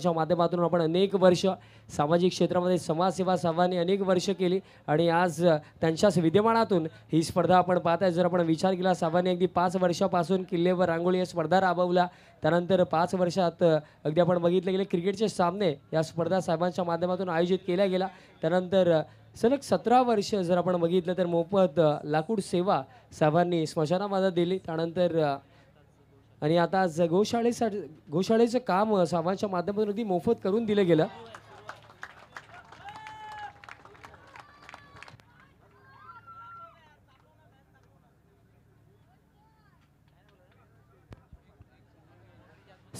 च्या माध्यमातून आपण अनेक वर्ष सामाजिक क्षेत्रामध्ये समाजसेवा सर्वांनी अनेक वर्ष केली आणि आज त्यांच्याच विद्यमानातून ही स्पर्धा आपण पाहताय जर आपण विचार केला साहेबांनी अगदी पाच वर्षापासून किल्लेवर रांगोळी या स्पर्धा राबवल्या त्यानंतर पाच वर्षात अगदी आपण बघितलं गेले क्रिकेटचे सामने या स्पर्धा साहेबांच्या माध्यमातून आयोजित केल्या गेल्या त्यानंतर सलग सतरा वर्ष जर आपण बघितलं तर मोफत लाकूड सेवा साहेबांनी स्मशानामध्ये दिली त्यानंतर आणि आता आज गोशाळेसाठी गोशाळेचं काम सामानच्या माध्यमातून अगदी मोफत करून दिलं गेलं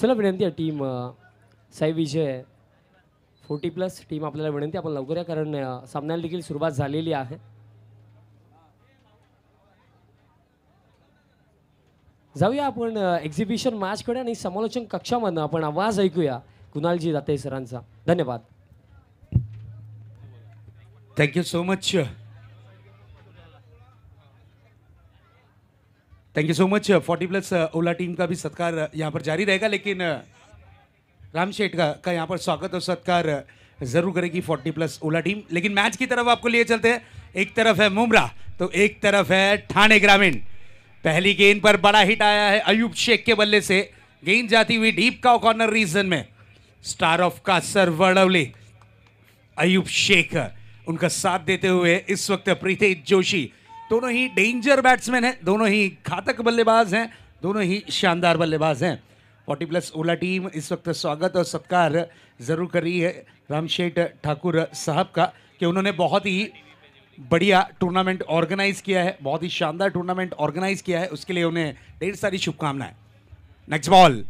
चला विनंती team Sai Vijay forty plus team आपल्याला विनंती आपण लवकर या कारण सामन्याला देखील सुरुवात झालेली आहे जाऊया आपण एक्झिबिशन मॅचकडे आणि समालोचन कक्षामधनं आपण आवाज ऐकूया कुणालजी दाते सरांचा धन्यवाद thank you so much thank you so much forty plus ओला टीम का भी सत्कार uh, यहाँ पर जारी रहेगा लेकिन uh, राम शेठ का, का यहाँ पर स्वागत और सत्कार uh, ज़रूर करेगी फोर्टी प्लस ओला टीम लेकिन मैच की तरफ आपको लिए चलते हैं एक तरफ है मुमरा तो एक तरफ है ठाणे ग्रामीण पहली गेंद पर बड़ा हिट आया है अयुब शेख के बल्ले से गेंद जाती हुई डीप का कॉर्नर रीजन में star of Kasar Wadavali Ayub Shaikh उनका साथ देते हुए इस वक्त प्रीतेश जोशी दोनों ही डेंजर बैट्समैन हैं दोनों ही घातक बल्लेबाज हैं दोनों ही शानदार बल्लेबाज हैं फोर्टी प्लस ओला टीम इस वक्त स्वागत और सत्कार ज़रूर कर रही है रामशेठ ठाकुर साहब का कि उन्होंने बहुत ही बढ़िया टूर्नामेंट ऑर्गेनाइज किया है बहुत ही शानदार टूर्नामेंट ऑर्गेनाइज किया है उसके लिए उन्हें ढेर सारी शुभकामनाएं next ball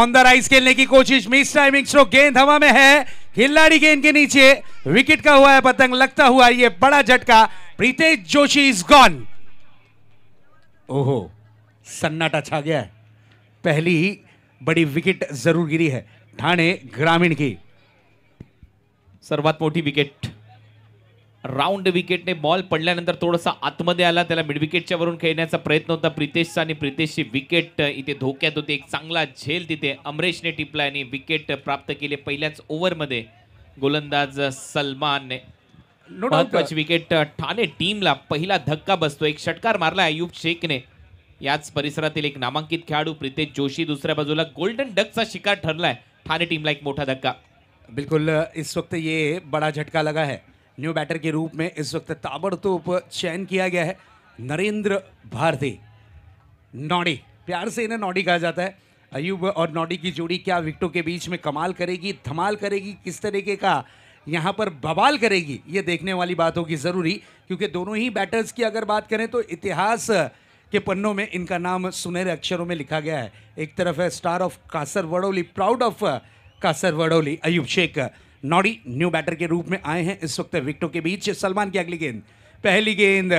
on the rise खेलने की कोशिश मिस टाइमिंग स्ट्रोक गेंद हवा में है खिलाड़ी गेंद के नीचे विकेट का हुआ है पतंग लगता हुआ ये बड़ा झटका प्रीतेश जोशी इज गॉन ओहो सन्नाटा छा गया है पहली बड़ी विकेट जरूर गिरी है ठाणे ग्रामीण की सर्वात मोटी विकेट राऊंड विकेटने बॉल पडल्यानंतर थोडासा आतमध्ये आला त्याला मिडविकेटच्या वरून खेळण्याचा प्रयत्न होता प्रितेशचा आणि प्रितेशची विकेट इथे धोक्यात होती एक चांगला झेल तिथे अमरेशने टिपला आणि विकेट प्राप्त केले पहिल्याच मध्ये गोलंदाज सलमानने विकेट ठाणे टीमला पहिला धक्का बसतो एक षटकार मारला अयुब शेखने याच परिसरातील एक नामांकित खेळाडू प्रितेश जोशी दुसऱ्या बाजूला गोल्डन डकचा शिकार ठरलाय ठाणे टीमला एक मोठा धक्का बिलकुल इस वक्त ये बड़ा झटका लगा है न्यू बैटर के रूप में इस वक्त ताबड़तोप चयन किया गया है नरेंद्र भारती नॉडी प्यार से इन्हें नॉडी कहा जाता है अयुब और नॉडी की जोड़ी क्या विकटों के बीच में कमाल करेगी धमाल करेगी किस तरीके का यहाँ पर बवाल करेगी ये देखने वाली बात होगी ज़रूरी क्योंकि दोनों ही बैटर्स की अगर बात करें तो इतिहास के पन्नों में इनका नाम सुनहरे अक्षरों में लिखा गया है एक तरफ है star of Kasar Wadavali proud of Kasar Wadavali Ayub Shaikh नॉडी न्यू बैटर के रूप में आए हैं इस वक्त विकटों के बीच सलमान की अगली गेंद पहली गेंद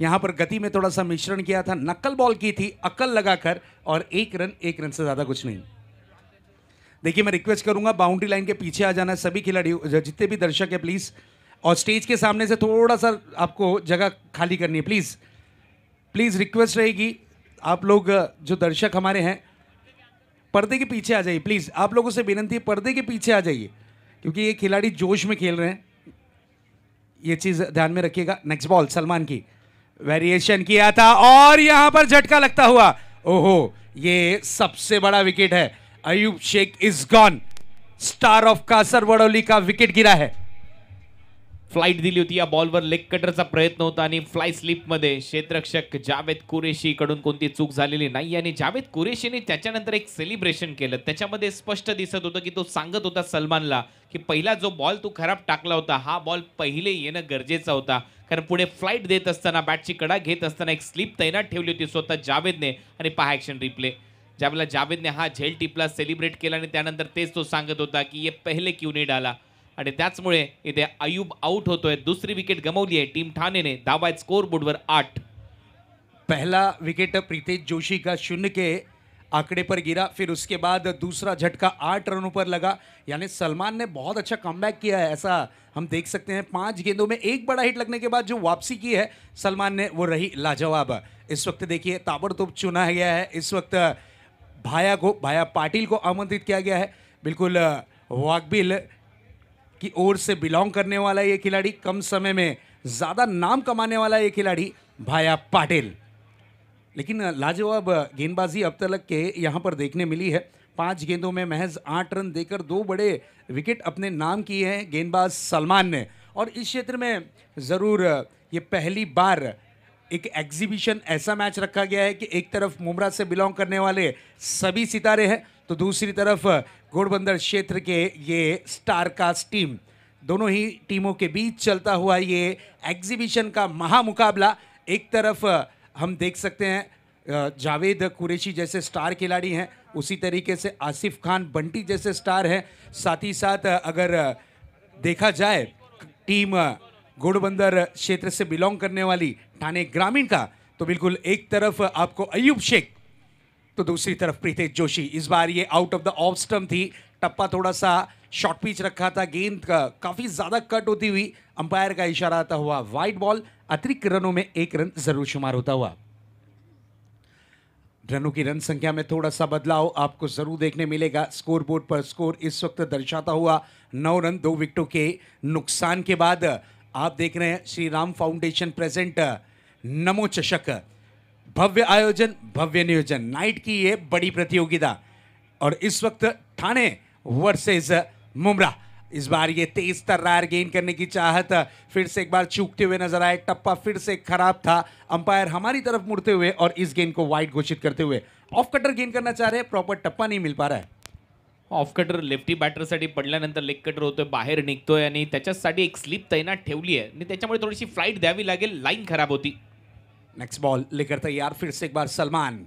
यहाँ पर गति में थोड़ा सा मिश्रण किया था नकल बॉल की थी अकल लगाकर और एक रन एक रन से ज़्यादा कुछ नहीं देखिए मैं रिक्वेस्ट करूंगा बाउंड्री लाइन के पीछे आ जाना सभी खिलाड़ियों जितने भी दर्शक है प्लीज़ और स्टेज के सामने से थोड़ा सा आपको जगह खाली करनी है प्लीज़ प्लीज़ रिक्वेस्ट रहेगी आप लोग जो दर्शक हमारे हैं पर्दे के पीछे आ जाइए प्लीज़ आप लोगों से विनंती है पर्दे के पीछे आ जाइए क्योंकि ये खिलाड़ी जोश में खेल रहे हैं ये चीज ध्यान में रखिएगा नेक्स्ट बॉल सलमान की वेरिएशन किया था और यहां पर झटका लगता हुआ ओहो ये सबसे बड़ा विकेट है Ayub Shaikh is gone star of Kasar Wadavali का विकेट गिरा है फ्लाईट दिली होती या बॉलवर लेग कटरचा प्रयत्न होता आणि फ्लाय स्लिपमध्ये क्षेत्ररक्षक जावेद कुरेशीकडून कोणती चूक झालेली नाही आणि जावेद कुरेशीने त्याच्यानंतर एक सेलिब्रेशन केलं त्याच्यामध्ये स्पष्ट दिसत होतं की तो सांगत होता सलमानला की पहिला जो बॉल तू खराब टाकला होता हा बॉल पहिले येणं गरजेचा होता कारण पुढे फ्लाईट देत असताना बॅटची कडा घेत असताना एक स्लिप तैनात ठेवली होती स्वतः जावेदने आणि पहा ॲक्शन रिप्ले ज्यावेळेला जावेदने हा झेल टिपला सेलिब्रेट केला आणि त्यानंतर तेच तो सांगत होता की ये पहिले क्यू नाही डाला इधे त्याचमुळे आउट अयुब आऊट होतोय दुसरी विकेट गमवली है टीम ठाणेने धावा दावा स्कोर वर आठ पहला विकेट प्रीतेश जोशी का शून्य के आंकड़े पर गिरा फिर उसके बाद दूसरा झटका आठ रनों पर लगा यानी सलमान ने बहुत अच्छा कम किया है ऐसा हम देख सकते हैं पांच गेंदों में एक बड़ा हिट लगने के बाद जो वापसी की है सलमान ने वो रही लाजवाब इस वक्त देखिए ताबड़तोब चुना गया है इस वक्त भाया को भाया पाटिल को आमंत्रित किया गया है बिल्कुल वाकबिल की ओर से बिलोंग करने वाला ये खिलाड़ी कम समय में ज़्यादा नाम कमाने वाला ये खिलाड़ी भाया पाटिल लेकिन लाजवाब गेंदबाजी अब तक के यहाँ पर देखने मिली है पांच गेंदों में महज आठ रन देकर दो बड़े विकेट अपने नाम किए हैं गेंदबाज सलमान ने और इस क्षेत्र में ज़रूर ये पहली बार एक एग्जीबिशन ऐसा मैच रखा गया है कि एक तरफ मुमरा से बिलोंग करने वाले सभी सितारे हैं तो दूसरी तरफ घोड़बंदर क्षेत्र के ये स्टार कास्ट टीम दोनों ही टीमों के बीच चलता हुआ ये एग्जीबिशन का महामुकाबला एक तरफ हम देख सकते हैं जावेद कुरेशी जैसे स्टार खिलाड़ी हैं उसी तरीके से आसिफ खान बंटी जैसे स्टार हैं साथ ही साथ अगर देखा जाए टीम घोड़बंदर क्षेत्र से बिलोंग करने वाली थाने ग्रामीण का तो बिल्कुल एक तरफ आपको अयूब शेख तो दूसरी तरफ प्रीतेश जोशी इस बार ये out of the off stump थी टप्पा थोड़ा सा शॉर्ट पिच रखा था गेंद का काफ़ी ज़्यादा कट होती हुई अंपायर का इशारा आता हुआ वाइट बॉल अतिरिक्त रनों में एक रन जरूर शुमार होता हुआ रनों की रन संख्या में थोड़ा सा बदलाव आपको जरूर देखने मिलेगा स्कोर बोर्ड पर स्कोर इस वक्त दर्शाता हुआ नौ रन दो विकेटों के नुकसान के बाद आप देख रहे हैं श्री राम फाउंडेशन प्रेजेंट नमो चषक भव्य आयोजन भव्य नियोजन नाइट की ये बड़ी प्रतियोगिता और इस वक्त ठाणे वर्सेस मुमरा इस बार ये तेज तर्रार गेन करने की चाहत फिर से एक बार चूकते हुए नजर आए टप्पा फिर से खराब था अंपायर हमारी तरफ मुड़ते हुए और इस गेंद को वाइड घोषित करते हुए ऑफ कटर गेन करना चाह रहे हैं प्रॉपर टप्पा नहीं मिल पा रहा है ऑफ कटर लेफ्टी सा पडल्यानंतर लेग कटर होते बाहर निकतो आणि त्याच्यासाठी एक स्लिप तैनात है थोड़ी सी फ्लाइट थोडीशी लगे लाइन खराब होती नेक्स्ट बॉल लेकर तैयार फिर से एक बार सलमान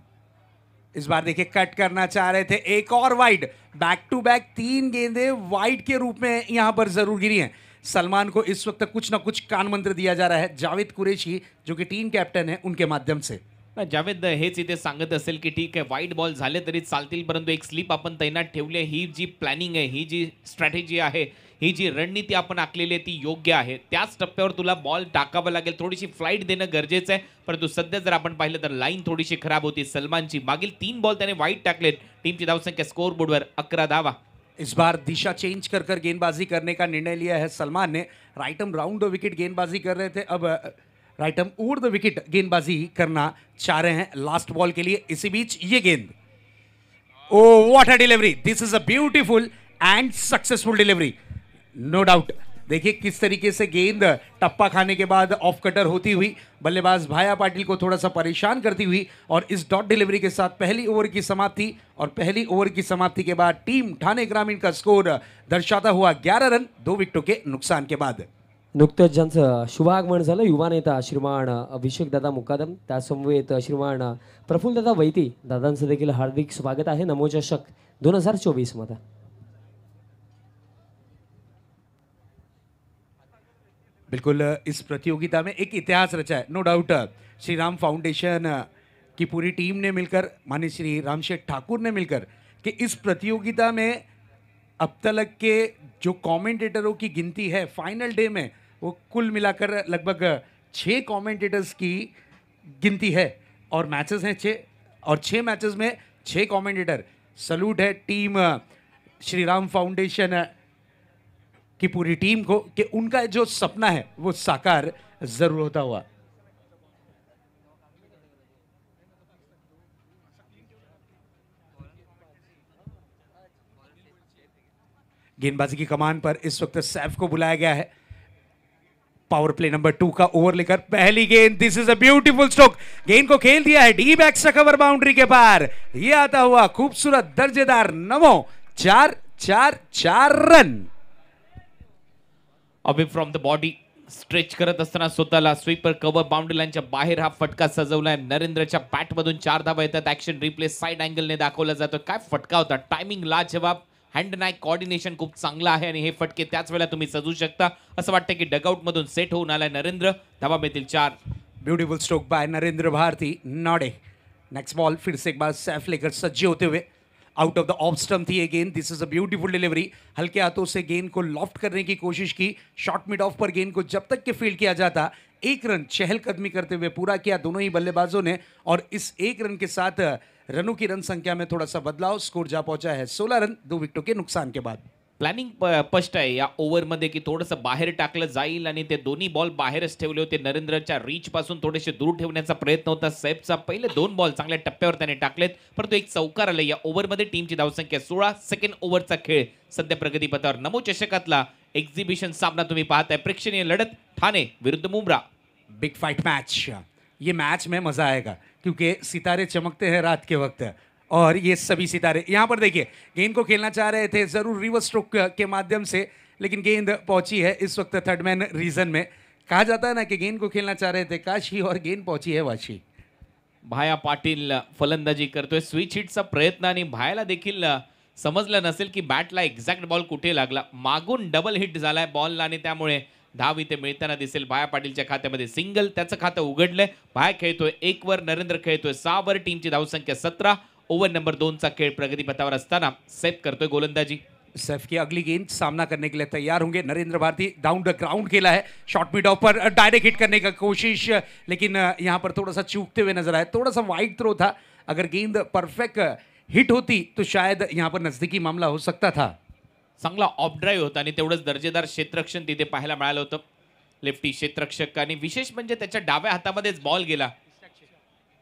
इस बार देखिए कट करना चाह रहे थे एक और वाइड बैक टू बैक तीन गेंदे वाइड के रूप में यहां पर जरूर गिरी हैं सलमान को इस वक्त कुछ ना कुछ कान मंत्र दिया जा रहा है जावेद कुरेशी जो कि टीम कैप्टन है उनके माध्यम से जावेद हेच इथे सांगत असेल की ठीक आहे वाईट बॉल झाले तरी चालतील परंतु एक स्लिप आपण तैनात ठेवली ही जी प्लॅनिंग आहे ही जी स्ट्रॅटेजी आहे हि जी रणनीति अपन आखले ती योग्य है टप्प्या तुला बॉल टाकाव लगे थोड़ी फ्लाइट देने गरजे है परंतु सद्या जर आप लाइन थोड़ी खराब होती सलमान की मगिल तीन बॉल तेने वाइट टाकले टीम की धावसंख्या स्कोर बोर्डवर अकरा धावा इस बार दिशा चेंज कर कर गेंदबाजी करने का निर्णय लिया है सलमान ने राइटम राउंड द विकेट गेंदबाजी कर रहे थे अब राइटम ओवर द विकेट गेंदबाजी करना चाह रहे हैं लास्ट बॉल के लिए इसी बीच ये गेंद oh what a delivery this is a beautiful and successful delivery no doubt देखिए किस तरीके से गेंद टप्पा खाने के बाद ऑफ कटर होती हुई बल्लेबाज भाया पाटिल को थोड़ा सा परेशान करती हुई और इस डॉट डिलीवरी के साथ पहली ओवर की समाप्ति और पहली ओवर की समाप्ति के बाद टीम ठाणे ग्रामीण का स्कोर दर्शाता हुआ ग्यारह रन दो विकेटों के नुकसान के बाद नुकत ज्यांचं शुभागमन युवा नेता श्रीमान अभिषेक दादा मुकादम त्यासमवेत श्रीमान प्रफुल्लदादा वैती दादाजी हार्दिक स्वागत है नमोचषक दोन हजार चोवीसमध्ये बिल्कुल इस प्रतियोगिता में एक इतिहास रचा है no doubt Shri Ram foundation की पूरी टीम ने मिलकर मान्य श्री राम शेठ ठाकुर ने मिलकर कि इस प्रतियोगिता में अब तक के जो कमेंटेटरों की गिनती है फाइनल डे में वो कुल मिलाकर लगभग छः कमेंटेटर्स की गिनती है और मैचेस हैं छः और छः मैचेस में छः कमेंटेटर सलूट है टीम श्री राम फाउंडेशन कि पूरी टीम को कि उनका जो सपना है वो साकार जरूर होता हुआ गेंदबाजी की कमान पर इस वक्त सैफ को बुलाया गया है पावर प्ले नंबर टू का ओवर लेकर पहली गेंद this is a beautiful stroke गेंद को खेल दिया है डी बैक कवर बाउंड्री के पार ये आता हुआ खूबसूरत दर्जेदार नमो चार चार चार run away from the body stretch करत असताना स्वतःला स्वीपर कवर बाउंड्री लाईनच्या बाहेर हा फटका सजवलाय नरेंद्रच्या बॅटमधून चार धाबा येतात ऍक्शन रिप्ले साईड अँगलने दाखवला जातो काय फटका होता टायमिंग लाजवाब हँड नाय कॉर्डिनेशन खूप चांगला आहे आणि हे फटके त्याच वेळेला तुम्ही सजू शकता असं वाटतं की डगआउटमधून सेट होऊन आलाय नरेंद्र धाबा मिळतील चार beautiful stroke by Narendra Bharti Node next ball फिरसेक एक बार सैफ लेकर सज्जे होते हुए out of the off stump थी again this is a beautiful delivery हल्के हाथों से गेंद को लॉफ्ट करने की कोशिश की शॉर्ट मिड ऑफ पर गेंद को जब तक के फील्ड किया जाता एक रन चहलकदमी करते हुए पूरा किया दोनों ही बल्लेबाजों ने और इस एक रन के साथ रनों की रन संख्या में थोड़ा सा बदलाव स्कोर जा पहुंचा है सोलह रन दो विकेटों के नुकसान के बाद प्लॅनिंग स्पष्ट आहे या ओव्हरमध्ये की थोडंसं बाहेर टाकलं जाईल आणि ते दोन्ही बॉल बाहेरच ठेवले होते नरेंद्रच्या रीचपासून थोडेसे दूर ठेवण्याचा प्रयत्न होता सैफचा पहिले दोन बॉल चांगल्या टप्प्यावर त्याने टाकलेत परंतु एक चौकार आला या ओव्हरमध्ये टीमची धावसंख्या सोळा सेकंड ओव्हरचा खेळ सध्या प्रगतीपथावर नमो चषकातला एक्झिबिशन सामना तुम्ही पाहताय प्रेक्षणीय लढत ठाणे विरुद्ध मुंब्रा बिग फाईट मॅच ये मॅच में मज़ा आएगा क्योंकि सितारे चमकते हैं रात के वक्त और ये सभी सितारे यहाँ पर देखिए गेंद को खेलना चाह रहे थे ज़रूर रिवर्स स्ट्रोक के माध्यम से लेकिन गेंद पहुंची है इस वक्त थर्ड मैन रीजन में कहा जाता है ना कि गेंद को खेलना चाह रहे थे काशी और गेंद पहुंची है वाशी भाया पाटील फलंदाजी करतोय स्विच हिटचा प्रयत्न आणि भायाला देखील समजलं नसेल की बॅटला एक्झॅक्ट बॉल कुठे लागला मागून डबल हिट झालाय बॉलला आणि त्यामुळे धाव इथे मिळताना दिसेल भाया पाटीलच्या खात्यामध्ये सिंगल त्याचं खातं उघडलंय भाया खेळतोय एक वर नरेंद्र खेळतोय सहा वर टीमची धावसंख्या सतरा ओव्हर नंबर दोनचा खेळ प्रगतीपथावर असताना सेफ करतोय गोलंदाजी सेफ की अगली गेंद सामना करने के लिए तैयार होंगे Narendra Bharti down the ground खेला है शॉर्ट मिड ऑफ पर डायरेक्ट हिट करने का कोशिश लेकिन यहाँ पर थोड़ा सा चूकते हुए नजर आया थोड़ा सा वाइड थ्रो था अगर गेंद परफेक्ट हिट होती तो शायद यहाँ पर नजदीकी मामला हो सकता था चांगला ऑफ ड्राईव्ह होता आणि तेवढंच दर्जेदार क्षेत्रक्षण तिथे पाहायला मिळालं होतं लेफ्टी आणि विशेष म्हणजे त्याच्या डाव्या हातामध्येच बॉल गेला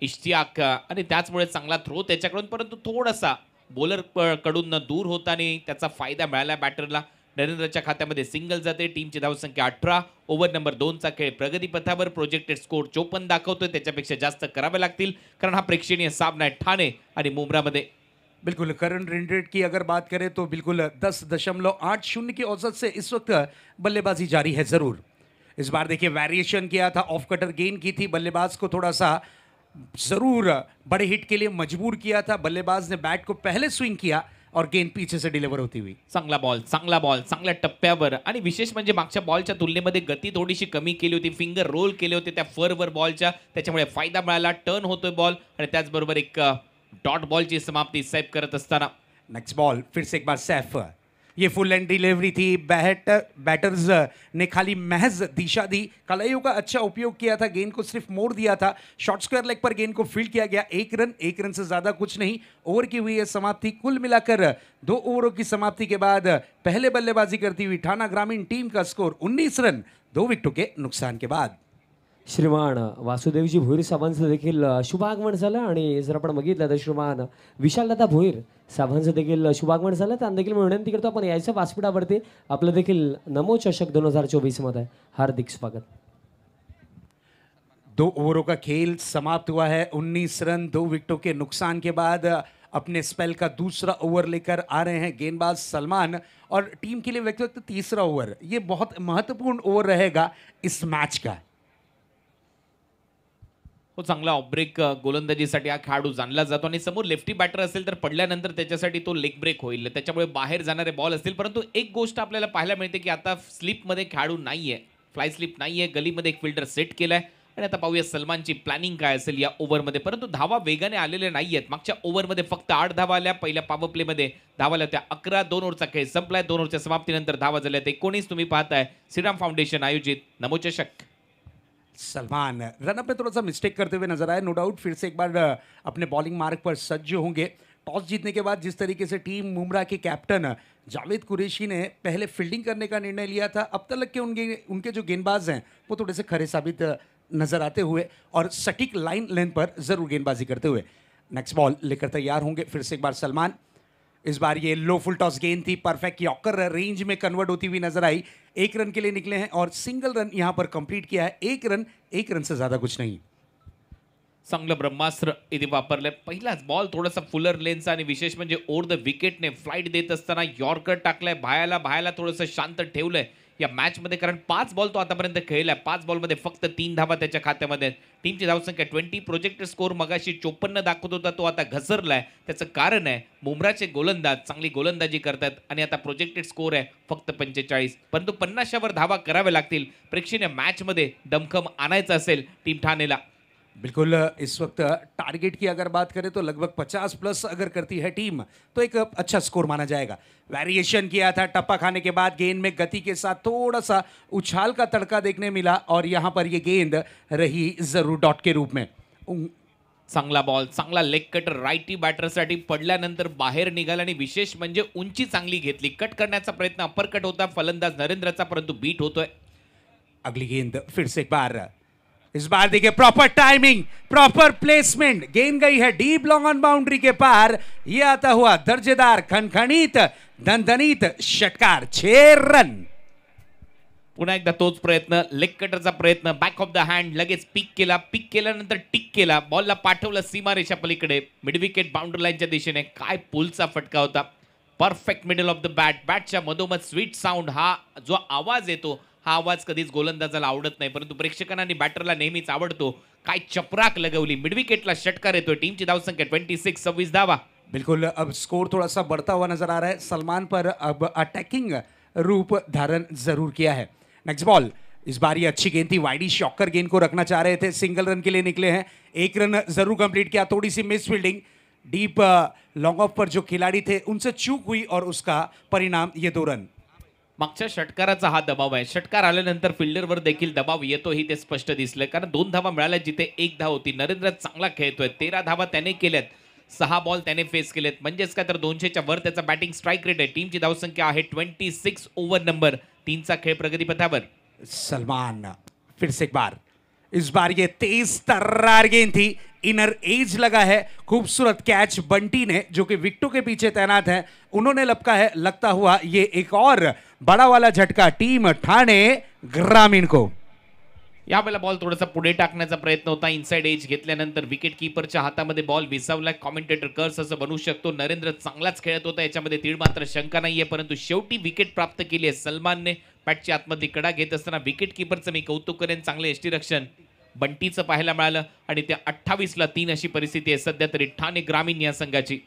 इश्तियाक आणि त्याचमुळे चांगला थ्रो त्याच्याकडून परंतु थोडासा बॉलर कडून दूर होताने त्याचा फायदा मिळाला बॅटरला नरेंद्रच्या खात्यामध्ये सिंगल जाते टीमची धावसंख्या अठरा ओव्हर नंबर दोनचा खेळ प्रगतीपथावर प्रोजेक्टेड स्कोर चोपन्न दाखवतोय त्याच्यापेक्षा जास्त करावे लागतील कारण हा प्रेक्षणीय सामना आहे ठाणे आणि मुंब्रामध्ये बिल्कुल करंट रेंडेड की अगर बात करें तो बिल्कुल दस दशमलव आठ शून्य की औसत से इस वक्त बल्लेबाजी जारी है ज़रूर इस बार देखिए वेरिएशन किया था ऑफ कटर गेन की थी बल्लेबाज को थोड़ा सा ज़रूर बड़े हिट के लिए मजबूर किया था बल्लेबाज ने बैट को पहले स्विंग किया और गेंद पीछे से डिलिव्हर होती हुई चांगला बॉल चांगला बॉल चांगल्या टप्प्यावर आणि विशेष म्हणजे मागच्या बॉलच्या तुलनेमध्ये गती थोडीशी कमी केली होती फिंगर रोल केले होते त्या फरवर बॉलच्या त्याच्यामुळे फायदा मिळाला टर्न होतोय बॉल आणि त्याचबरोबर एक डॉट uh, बॉलची समाप्ती सेफ करत असताना नेक्स्ट बॉल फिरसे एक बार सेफ ये फुल एंड डिलीवरी थी बैट बैटर्स ने खाली महज दिशा दी कलाइयों का अच्छा उपयोग किया था गेंद को सिर्फ मोड़ दिया था शॉर्ट स्क्वायर लेग पर गेंद को फील्ड किया गया एक रन एक रन से ज़्यादा कुछ नहीं ओवर की हुई है समाप्ति कुल मिलाकर दो ओवरों की समाप्ति के बाद पहले बल्लेबाजी करती हुई ठाना ग्रामीण टीम का स्कोर उन्नीस रन दो विकेटों के नुकसान के बाद श्रीमान वासुदेवजी भोईर साबान से देखी शुभ आगमन जर आप बगित श्रीमान श्रीमान दादा भोईर साबान से देखी शुभ आगमन देखी मी विनंती अपन आपण व्यासपीठा पर आपलं देखी नमो चषक दोन हजार चौबीस है हार्दिक स्वागत दो ओवरों का खेल समाप्त हुआ है उन्नीस रन दो विकेटों के नुकसान के बाद अपने स्पेल का दूसरा ओवर लेकर आ रहे हैं गेंदबाज सलमान और टीम के लिए व्यक्तिगत तीसरा ओवर ये बहुत महत्वपूर्ण ओवर रहेगा इस मैच का हो चांगला ऑफ ब्रेक गोलंदाजीसाठी हा खेळाडू जाणला जातो आणि समोर लेफ्टी बॅटर असेल तर पडल्यानंतर त्याच्यासाठी तो लेग ब्रेक होईल त्याच्यामुळे बाहेर जाणारे बॉल असतील परंतु एक गोष्ट आपल्याला पाहायला मिळते की आता स्लिपमध्ये खेळाडू नाही आहे फ्लाय स्लिप नाही आहे गलीमध्ये एक फिल्डर सेट केलाय आहे आणि आता पाहूया सलमानची प्लॅनिंग काय असेल या ओव्हरमध्ये परंतु धावा वेगाने आलेले नाही आहेत मागच्या ओव्हरमध्ये फक्त आठ धावा आल्या पहिल्या पॉवर प्लेमध्ये धावा आल्या त्या अकरा दोन ओव्हरचा खेळ संपलाय दोन ओव्हरच्या समाप्तीनंतर धावा झाल्या ते एकोणीस तुम्ही पाहताय श्रीराम फाउंडेशन आयोजित नमोचषक सलमान रनअप में थोड़ा सा मिस्टेक करते हुए नजर आए नो डाउट फिर से एक बार अपने बॉलिंग मार्ग पर सज्ज होंगे टॉस जीतने के बाद जिस तरीके से टीम मुमरा के कैप्टन जावेद कुरेशी ने पहले फील्डिंग करने का निर्णय लिया था अब तक के उनके उनके जो गेंदबाज हैं वो थोड़े से खरे साबित नजर आते हुए और सटीक लाइन लेंथ पर जरूर गेंदबाजी करते हुए नेक्स्ट बॉल लेकर तैयार होंगे फिर से एक बार सलमान इस बार ये लो फुल टॉस गेंद थी परफेक्ट यॉकर रेंज में कन्वर्ट होती हुई नजर आई एक रन के लिए निकले हैं और सिंगल रन यहां पर कंप्लीट किया है एक रन एक रन से ज्यादा कुछ नहीं चांगलं ब्रह्मास्त्र इथे वापरलं पहिलाच बॉल थोडासा फुलर लेन आणि विशेष म्हणजे ओर द विकेटने फ्लाईट देत असताना यॉर्कर टाकलाय भायाला भायाला थोडंसं शांत ठेवलंय या मॅचमध्ये कारण पाच बॉल तो आतापर्यंत खेळलाय पाच बॉलमध्ये फक्त तीन धावा त्याच्या खात्यामध्ये टीमची धावसंख्या ट्वेंटी प्रोजेक्ट स्कोर मगाशी चोपन्न दाखवत होता तो आता घसरलाय त्याचं कारण आहे मुमराचे गोलंदाज चांगली गोलंदाजी करतात आणि आता प्रोजेक्टेड स्कोर आहे फक्त पंचेचाळीस परंतु पन्नासच्यावर धावा कराव्या लागतील मॅच मॅचमध्ये दमखम आणायचा असेल टीम ठाणेला बिल्कुल इस वक्त टारगेट की अगर बात करें तो लगभग 50 प्लस अगर करती है टीम तो एक अच्छा स्कोर माना जाएगा वेरिएशन किया था टप्पा खाने के बाद गेंद में गति के साथ थोड़ा सा उछाल का तड़का देखने मिला और यहाँ पर ये गेंद रही जरूर डॉट के रूप में चांगला बॉल चांगला लेग कट बैटर बॅटरसाठी पडल्यानंतर बाहेर बाहर आणि विशेष म्हणजे उंची चांगली घी कट करण्याचा प्रयत्न अपर कट होता फलंदाज नरेंद्र परंतु बीट होते अगली गेंद फिर से एक बार इस बार देखिए प्रॉपर टाइमिंग प्रॉपर प्लेसमेंट गेंद गई है डीप लॉन्ग ऑन बाउंड्री के पार ये आता हुआ दर्जेदार खणखणीत दनदनीत षटकार छे रन पुन्हा एकदा तोच प्रयत्न लेग कटरचा प्रयत्न बॅक ऑफ द हँड लगेच पिक केला पिक केल्यानंतर टिक केला बॉलला पाठवलं सीमारेषा पलीकडे मिडविकेट बाउंड्री लाईनच्या दिशेने काय पुलचा फटका होता perfect middle of the bat बॅटच्या मधोमध स्वीट साऊंड हा जो आवाज येतो हा आवाज कधीच गोलंदाजाला आवडत नाही परंतु प्रेक्षकांनी बॅटरला नेहमीच आवडतो काय चपराक लगवली मिडविकेटला षटकार येतोय टीमची धावसंख्या ट्वेंटी सिक्स सव्वीस धावा बिल्कुल अब स्कोर थोड़ा सा बढ़ता हुआ नजर आ रहा है सलमान पर अब अटैकिंग रूप धारण जरूर किया है नेक्स्ट बॉल इस बार ये अच्छी गेंद थी वाइडी शॉकर गेंद को रखना चाह रहे थे सिंगल रन के लिए निकले हैं एक रन जरूर कंप्लीट किया थोड़ी सी miss fielding deep long off पर जो खिलाड़ी थे उनसे चूक हुई और उसका परिणाम ये दो रन मागच्या षटकाराचा हा दबाव आहे षटकार आल्यानंतर फिल्डरवर देखील दबाव येतो ही ते स्पष्ट दिसलं कारण दोन धावा मिळाल्या जिथे एक धाव होती नरेंद्र चांगला खेळतोय तेरा धावा त्याने केल्यात सहा बॉल त्याने फेस केलेत म्हणजेच काय तर दोनशेच्या वर त्याचा बॅटिंग स्ट्राईक रेट आहे टीमची धावसंख्या आहे ट्वेंटी सिक्स ओव्हर नंबर तीनचा खेळ प्रगतीपथावर सलमान फिर से एक बार इस बार ये तेज तर्रार गेंद थी इनर एज लगा है खूबसूरत कैच बंटी ने जो कि विक्टो के पीछे तैनात है उन्होंने लपका है लगता हुआ ये एक और बड़ा झटका टीम ठाणे ग्रामीण को यावेळेला बॉल थोडासा पुढे टाकण्याचा प्रयत्न होता इनसाइड एज घेतल्यानंतर विकेट किपरच्या हातामध्ये बॉल विसावला कॉमेंटेटर कर्स असं बनू शकतो नरेंद्र चांगलाच खेळत होता याच्यामध्ये तीळ मात्र शंका नाहीये परंतु शेवटी विकेट प्राप्त केली आहे सलमानने पॅटची आतमध्ये कडा घेत असताना विकेट किपरचं मी कौतुक करेन चांगले एसटी रक्षण बंटीचं पाहायला मिळालं आणि त्या अठ्ठावीसला तीन अशी परिस्थिती आहे सध्या तरी ठाणे ग्रामीण या संघाची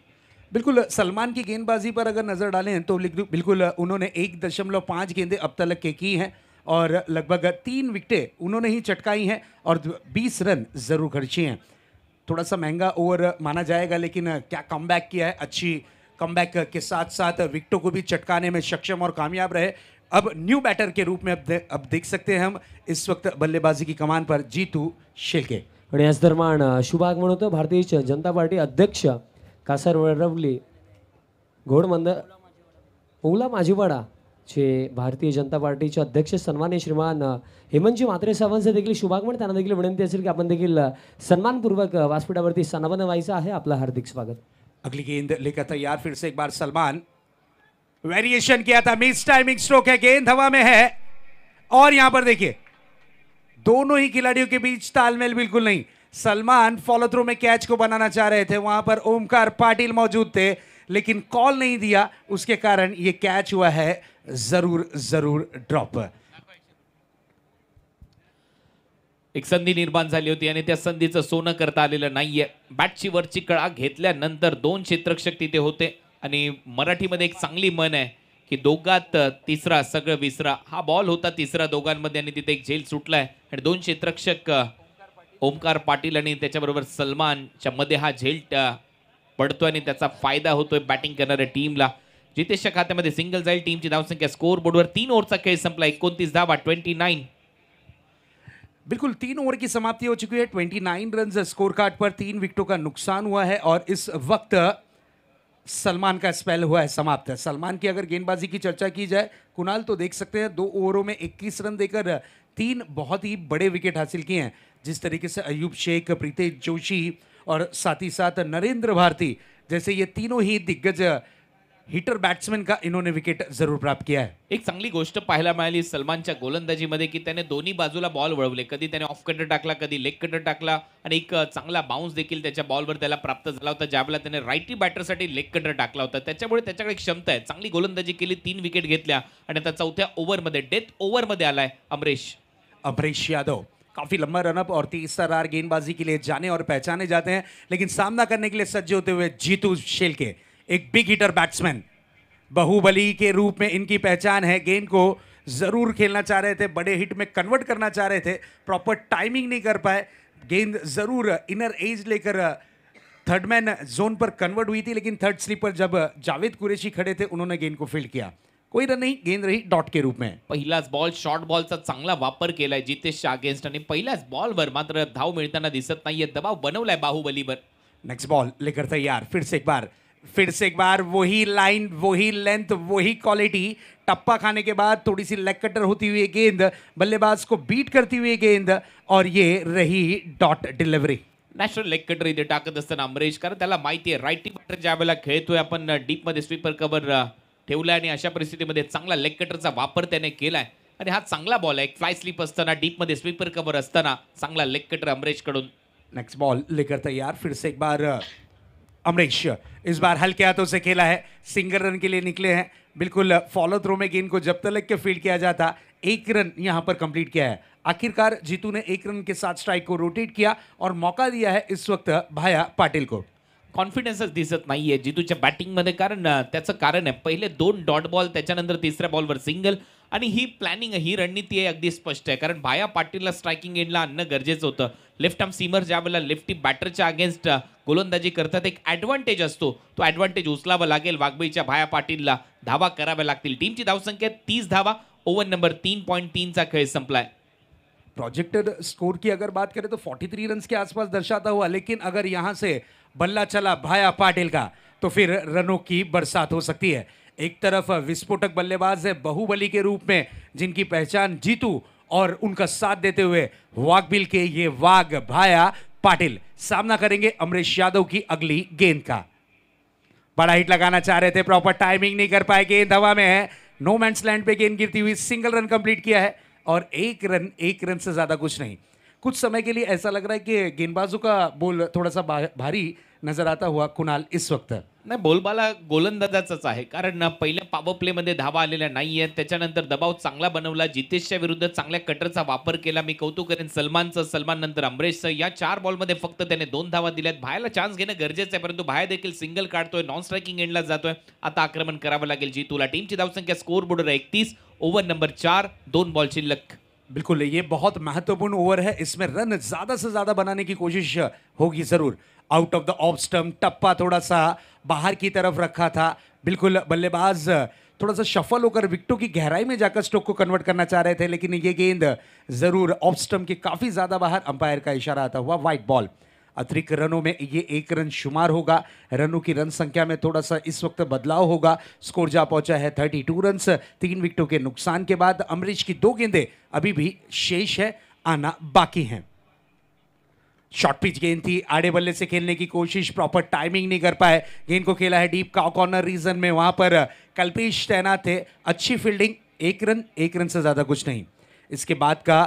बिल्कुल सलमान की गेंदबाजी पर अगर नज़र डालें तो बिल्कुल उन्होंने एक दशमलव पाँच गेंदें अब तक के की हैं और लगभग तीन विकटें उन्होंने ही चटकाई हैं और 20 रन ज़रूर खर्चे हैं थोड़ा सा महंगा ओवर माना जाएगा लेकिन क्या कम किया है अच्छी कम के साथ साथ विकटों को भी चटकाने में सक्षम और कामयाब रहे अब न्यू बैटर के रूप में अब दे, अब देख सकते हैं हम इस वक्त बल्लेबाजी की कमान पर जीतू शेलके आणि याच दरम्यान भारतीय जनता पार्टी अध्यक्ष रवली घोडमंद ओला माजीवाडा जे भारतीय जनता पार्टीचे अध्यक्ष सन्मान्य श्रीमान हेमंतजी म्हात्रे से देखील शुभागमन त्यांना देखील विनंती असेल की आपण देखील सन्मानपूर्वक व्यासपीठावरती सन्मान व्हायचं आहे आपला हार्दिक स्वागत अगली गेंद लेकर तैयार फिर से एक बार सलमान वेरिएशन किया था मिस टाइमिंग स्ट्रोक है गेंद हवा में है और यहां पर देखिए दोनों ही खिलाड़ियों के बीच तालमेल बिल्कुल नहीं सलमान फॉलो थ्रू में कैच को बनाना चाह रहे थे वहां पर ओमकार पाटिल मौजूद थे लेकिन कॉल नहीं दिया उसके कारण ये कैच हुआ है जरूर जरूर ड्रॉप एक संधी निर्माण झाली होती आणि त्या संधीचं सोनं करता आलेलं नाहीये बॅटची वरची कळा घेतल्यानंतर दोन क्षेत्रक्षक तिथे होते आणि मराठीमध्ये एक चांगली मन आहे की दोघात तिसरा सगळं विसरा हा बॉल होता तिसरा दोघांमध्ये आणि तिथे एक झेल सुटलाय आणि दोन क्षेत्रक्षक ओमकार पाटिल सलमान त्याच्याबरोबर हा झेल पडतोय आणि त्याचा फायदा होतोय बॅटिंग करणाऱ्या टीमला जितेशच्या खात्यामध्ये सिंगल जाईल टीमची धावसंख्या स्कोर बोर्ड वीन ओवर का खेल संपला एक धावा ट्वेंटी नाइन बिल्कुल तीन ओवर की समाप्ति हो चुकी है twenty nine run score card पर तीन विकेटों का नुकसान हुआ है और इस वक्त सलमान का स्पेल हुआ है समाप्त है सलमान की अगर गेंदबाजी की चर्चा की जाए कुणाल तो देख सकते हैं दो ओवरों में 21 रन देकर तीन बहुत ही बड़े विकेट हासिल किए हैं जिस तरीके से अयूब शेख प्रीतेश जोशी और साथ ही साथ नरेंद्र भारती जैसे ये तीनों ही दिग्गज हिटर बॅट्समॅन का इनोने विकेट जरूर प्राप्त किया है एक चांगली गोष्ट पाहायला मिळाली सलमानच्या गोलंदाजीमध्ये की त्याने दोन्ही बाजूला बॉल वळवले कधी त्याने ऑफ कटर टाकला कधी लेग कटर टाकला आणि एक चांगला बाउन्स देखील त्याच्या बॉलवर त्याला प्राप्त झाला होता ज्यावेळेला त्याने राईटी बॅटरसाठी लेग कटर टाकला होता त्याच्यामुळे त्याच्याकडे क्षमता आहे चांगली गोलंदाजी केली तीन विकेट घेतल्या आणि आता चौथ्या ओव्हरमध्ये डेथ ओव्हरमध्ये आलाय अमरेश अमरेश यादव काफ़ी लंबा रनअप और तीस तरार गेंदबाजी के लिए जाने और पहचाने जाते हैं लेकिन सामना करने के लिए सज्ज होते हुए जीतू शेल के एक बिग हिटर बैट्समैन बहुबली के रूप में इनकी पहचान है गेंद को ज़रूर खेलना चाह रहे थे बड़े हिट में कन्वर्ट करना चाह रहे थे प्रॉपर टाइमिंग नहीं कर पाए गेंद ज़रूर इनर एज लेकर थर्डमैन जोन पर कन्वर्ट हुई थी लेकिन थर्ड स्लीपर जब जावेद कुरेशी खड़े थे उन्होंने गेंद को फील्ड किया कोई रन नहीं गेंद रही डॉट के रूप में पहला बॉल शॉर्ट बॉल का चांगला वापर केलाय जितेशच्या अगेन्स्ट पहला बॉल वर मात्र धाव मिळताना दिसत है दबाव बनवला बाहुबली पर नेक्स्ट बॉल लेकर तैयार फिर से एक बार फिर से एक बार वही लाइन वही लेंथ वही क्वालिटी टप्पा खाने के बाद थोड़ी सी लेग कटर होती हुई गेंद बल्लेबाज को बीट करती हुई गेंद और ये रही dot delivery national leg cutter इथे टाकत अमरेश कर त्याला माहिती आहे राईट टीम ज्या वेळेला खेळतोय आपण डीपमध्ये स्वीपर कवर ठेवला आणि अशा परिस्थितीमध्ये चांगला लेग कटर वापर त्याने केला आहे हा चांगला बॉल है एक फ्लाय स्लिप डीप मे स्वीपर कवर असताना चांगला लेग कटर कड़ी नेक्स्ट बॉल लेकर तैयार फिर से एक बार अमरीश इस बार हल्के हाथों से खेला है सिंगल रन के लिए निकले हैं बिल्कुल फॉलो थ्रो में गेंद को जब तक के फील्ड किया जाता एक रन यहाँ पर कंप्लीट किया है आखिरकार जीतू ने एक रन के साथ स्ट्राइक को रोटेट किया और मौका दिया है इस वक्त भाया पाटिल को कॉन्फिडन्सच दिसत नाहीये जितूच्या बॅटिंगमध्ये कारण त्याचं कारण आहे पहिले दोन डॉट बॉल त्याच्यानंतर तिसऱ्या बॉलवर सिंगल आणि ही प्लॅनिंग ही रणनीती आहे अगदी स्पष्ट आहे कारण भाया पाटीलला स्ट्रायकिंग एंडला आणणं गरजेचं होतं लेफ्ट आर्म सीमर ज्या वेळेला लेफ्टी बॅटरच्या अगेन्स्ट गोलंदाजी करतात एक ॲडव्हान्टेज असतो तो ॲडव्हान्टेज उचलावा लागेल वाघबईच्या भाया पाटीलला धावा कराव्या लागतील टीमची धावसंख्या तीस धावा ओव्हर नंबर तीन पॉईंट तीनचा खेळ संपलाय प्रोजेक्टेड स्कोर की अगर बात करें तो 43 रन्स के आसपास दर्शाता हुआ लेकिन अगर यहाँ से बल्ला चला भाया पाटिल का तो फिर रनों की बरसात हो सकती है एक तरफ विस्फोटक बल्लेबाज है बहुबली के रूप में जिनकी पहचान जीतू और उनका साथ देते हुए वाघबिल के ये वाग भाया पाटिल सामना करेंगे अमरीश यादव की अगली गेंद का बड़ा हिट लगाना चाह रहे थे प्रॉपर टाइमिंग नहीं कर पाए गेंद हवा में है नो मैं लैंड पे गेंद गिरती हुई सिंगल रन कंप्लीट किया है और एक रन एक रन से ज्यादा कुछ नहीं कुछ समय के लिए ऐसा लग रहा है कि गेंदबाजों का बोल थोड़ा सा भारी नजर आता हुआ कुणाल इस वक्त नाही बोलबाला गोलंदाजाचाच आहे कारण पहिल्या प्ले प्लेमध्ये धावा आलेल्या नाही आहेत त्याच्यानंतर दबाव चांगला बनवला जितेशच्या विरुद्ध चांगल्या कटरचा वापर केला मी कौतुक करेन सलमानचं सलमान नंतर अमरेशचं या चार बॉलमध्ये फक्त त्याने दोन धावा दिल्यात भायला चान्स घेणं गरजेचं आहे परंतु भाया देखील सिंगल काढतोय नॉन स्ट्रायकिंग एंडला जातोय आता आक्रमण करावं लागेल जी तुला टीमची धावसंख्या स्कोर बोर्डवर एकतीस ओव्हर नंबर चार दोन बॉल शिल्लक बिल्कुल ये बहुत महत्वपूर्ण ओवर है इसमें रन ज़्यादा से ज़्यादा बनाने की कोशिश होगी ज़रूर out of the off stump टप्पा थोड़ा सा बाहर की तरफ रखा था बिल्कुल बल्लेबाज थोड़ा सा शफल होकर विकटों की गहराई में जाकर स्टोक को कन्वर्ट करना चाह रहे थे लेकिन ये गेंद ज़रूर ऑफ स्टम के काफ़ी ज़्यादा बाहर अंपायर का इशारा आता हुआ व्हाइट बॉल अतिरिक्त रनों में ये एक रन शुमार होगा रनों की रन संख्या में थोड़ा सा इस वक्त बदलाव होगा स्कोर जा पहुंचा है 32 रन तीन विकेटों के नुकसान के बाद अमरीश की दो गेंदें अभी भी शेष है आना बाकी हैं शॉर्ट पिच गेंद थी आड़े बल्ले से खेलने की कोशिश प्रॉपर टाइमिंग नहीं कर पाए गेंद को खेला है डीप का कॉर्नर रीजन में वहां पर कल्पेश तैनात थे अच्छी फील्डिंग एक रन एक रन से ज़्यादा कुछ नहीं इसके बाद का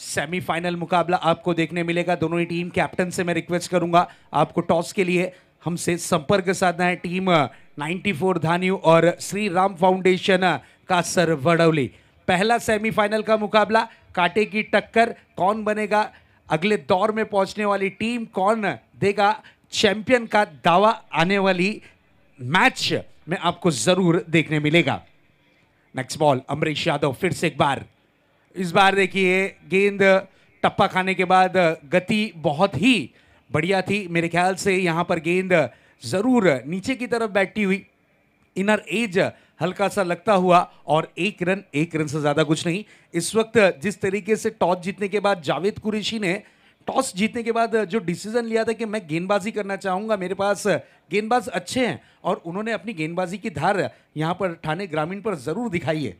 सेमीफाइनल मुकाबला आपको देखने मिलेगा दोनों ही टीम कैप्टन से मैं रिक्वेस्ट करूंगा आपको टॉस के लिए हमसे संपर्क साधना है टीम 94 धान्यू और Shri Ram foundation Kasarvadavali पहला सेमीफाइनल का मुकाबला कांटे की टक्कर कौन बनेगा अगले दौर में पहुंचने वाली टीम कौन देगा चैंपियन का दावा आने वाली मैच में आपको जरूर देखने मिलेगा नेक्स्ट बॉल अमरीश यादव फिर से एक बार इस बार देखिए गेंद टप्पा खाने के बाद गति बहुत ही बढ़िया थी मेरे ख्याल से यहाँ पर गेंद ज़रूर नीचे की तरफ बैठी हुई इनर एज हल्का सा लगता हुआ और एक रन एक रन से ज़्यादा कुछ नहीं इस वक्त जिस तरीके से टॉस जीतने के बाद जावेद कुरेशी ने टॉस जीतने के बाद जो डिसीजन लिया था कि मैं गेंदबाजी करना चाहूँगा मेरे पास गेंदबाज अच्छे हैं और उन्होंने अपनी गेंदबाजी की धार यहाँ पर ठाणे ग्रामीण पर ज़रूर दिखाई है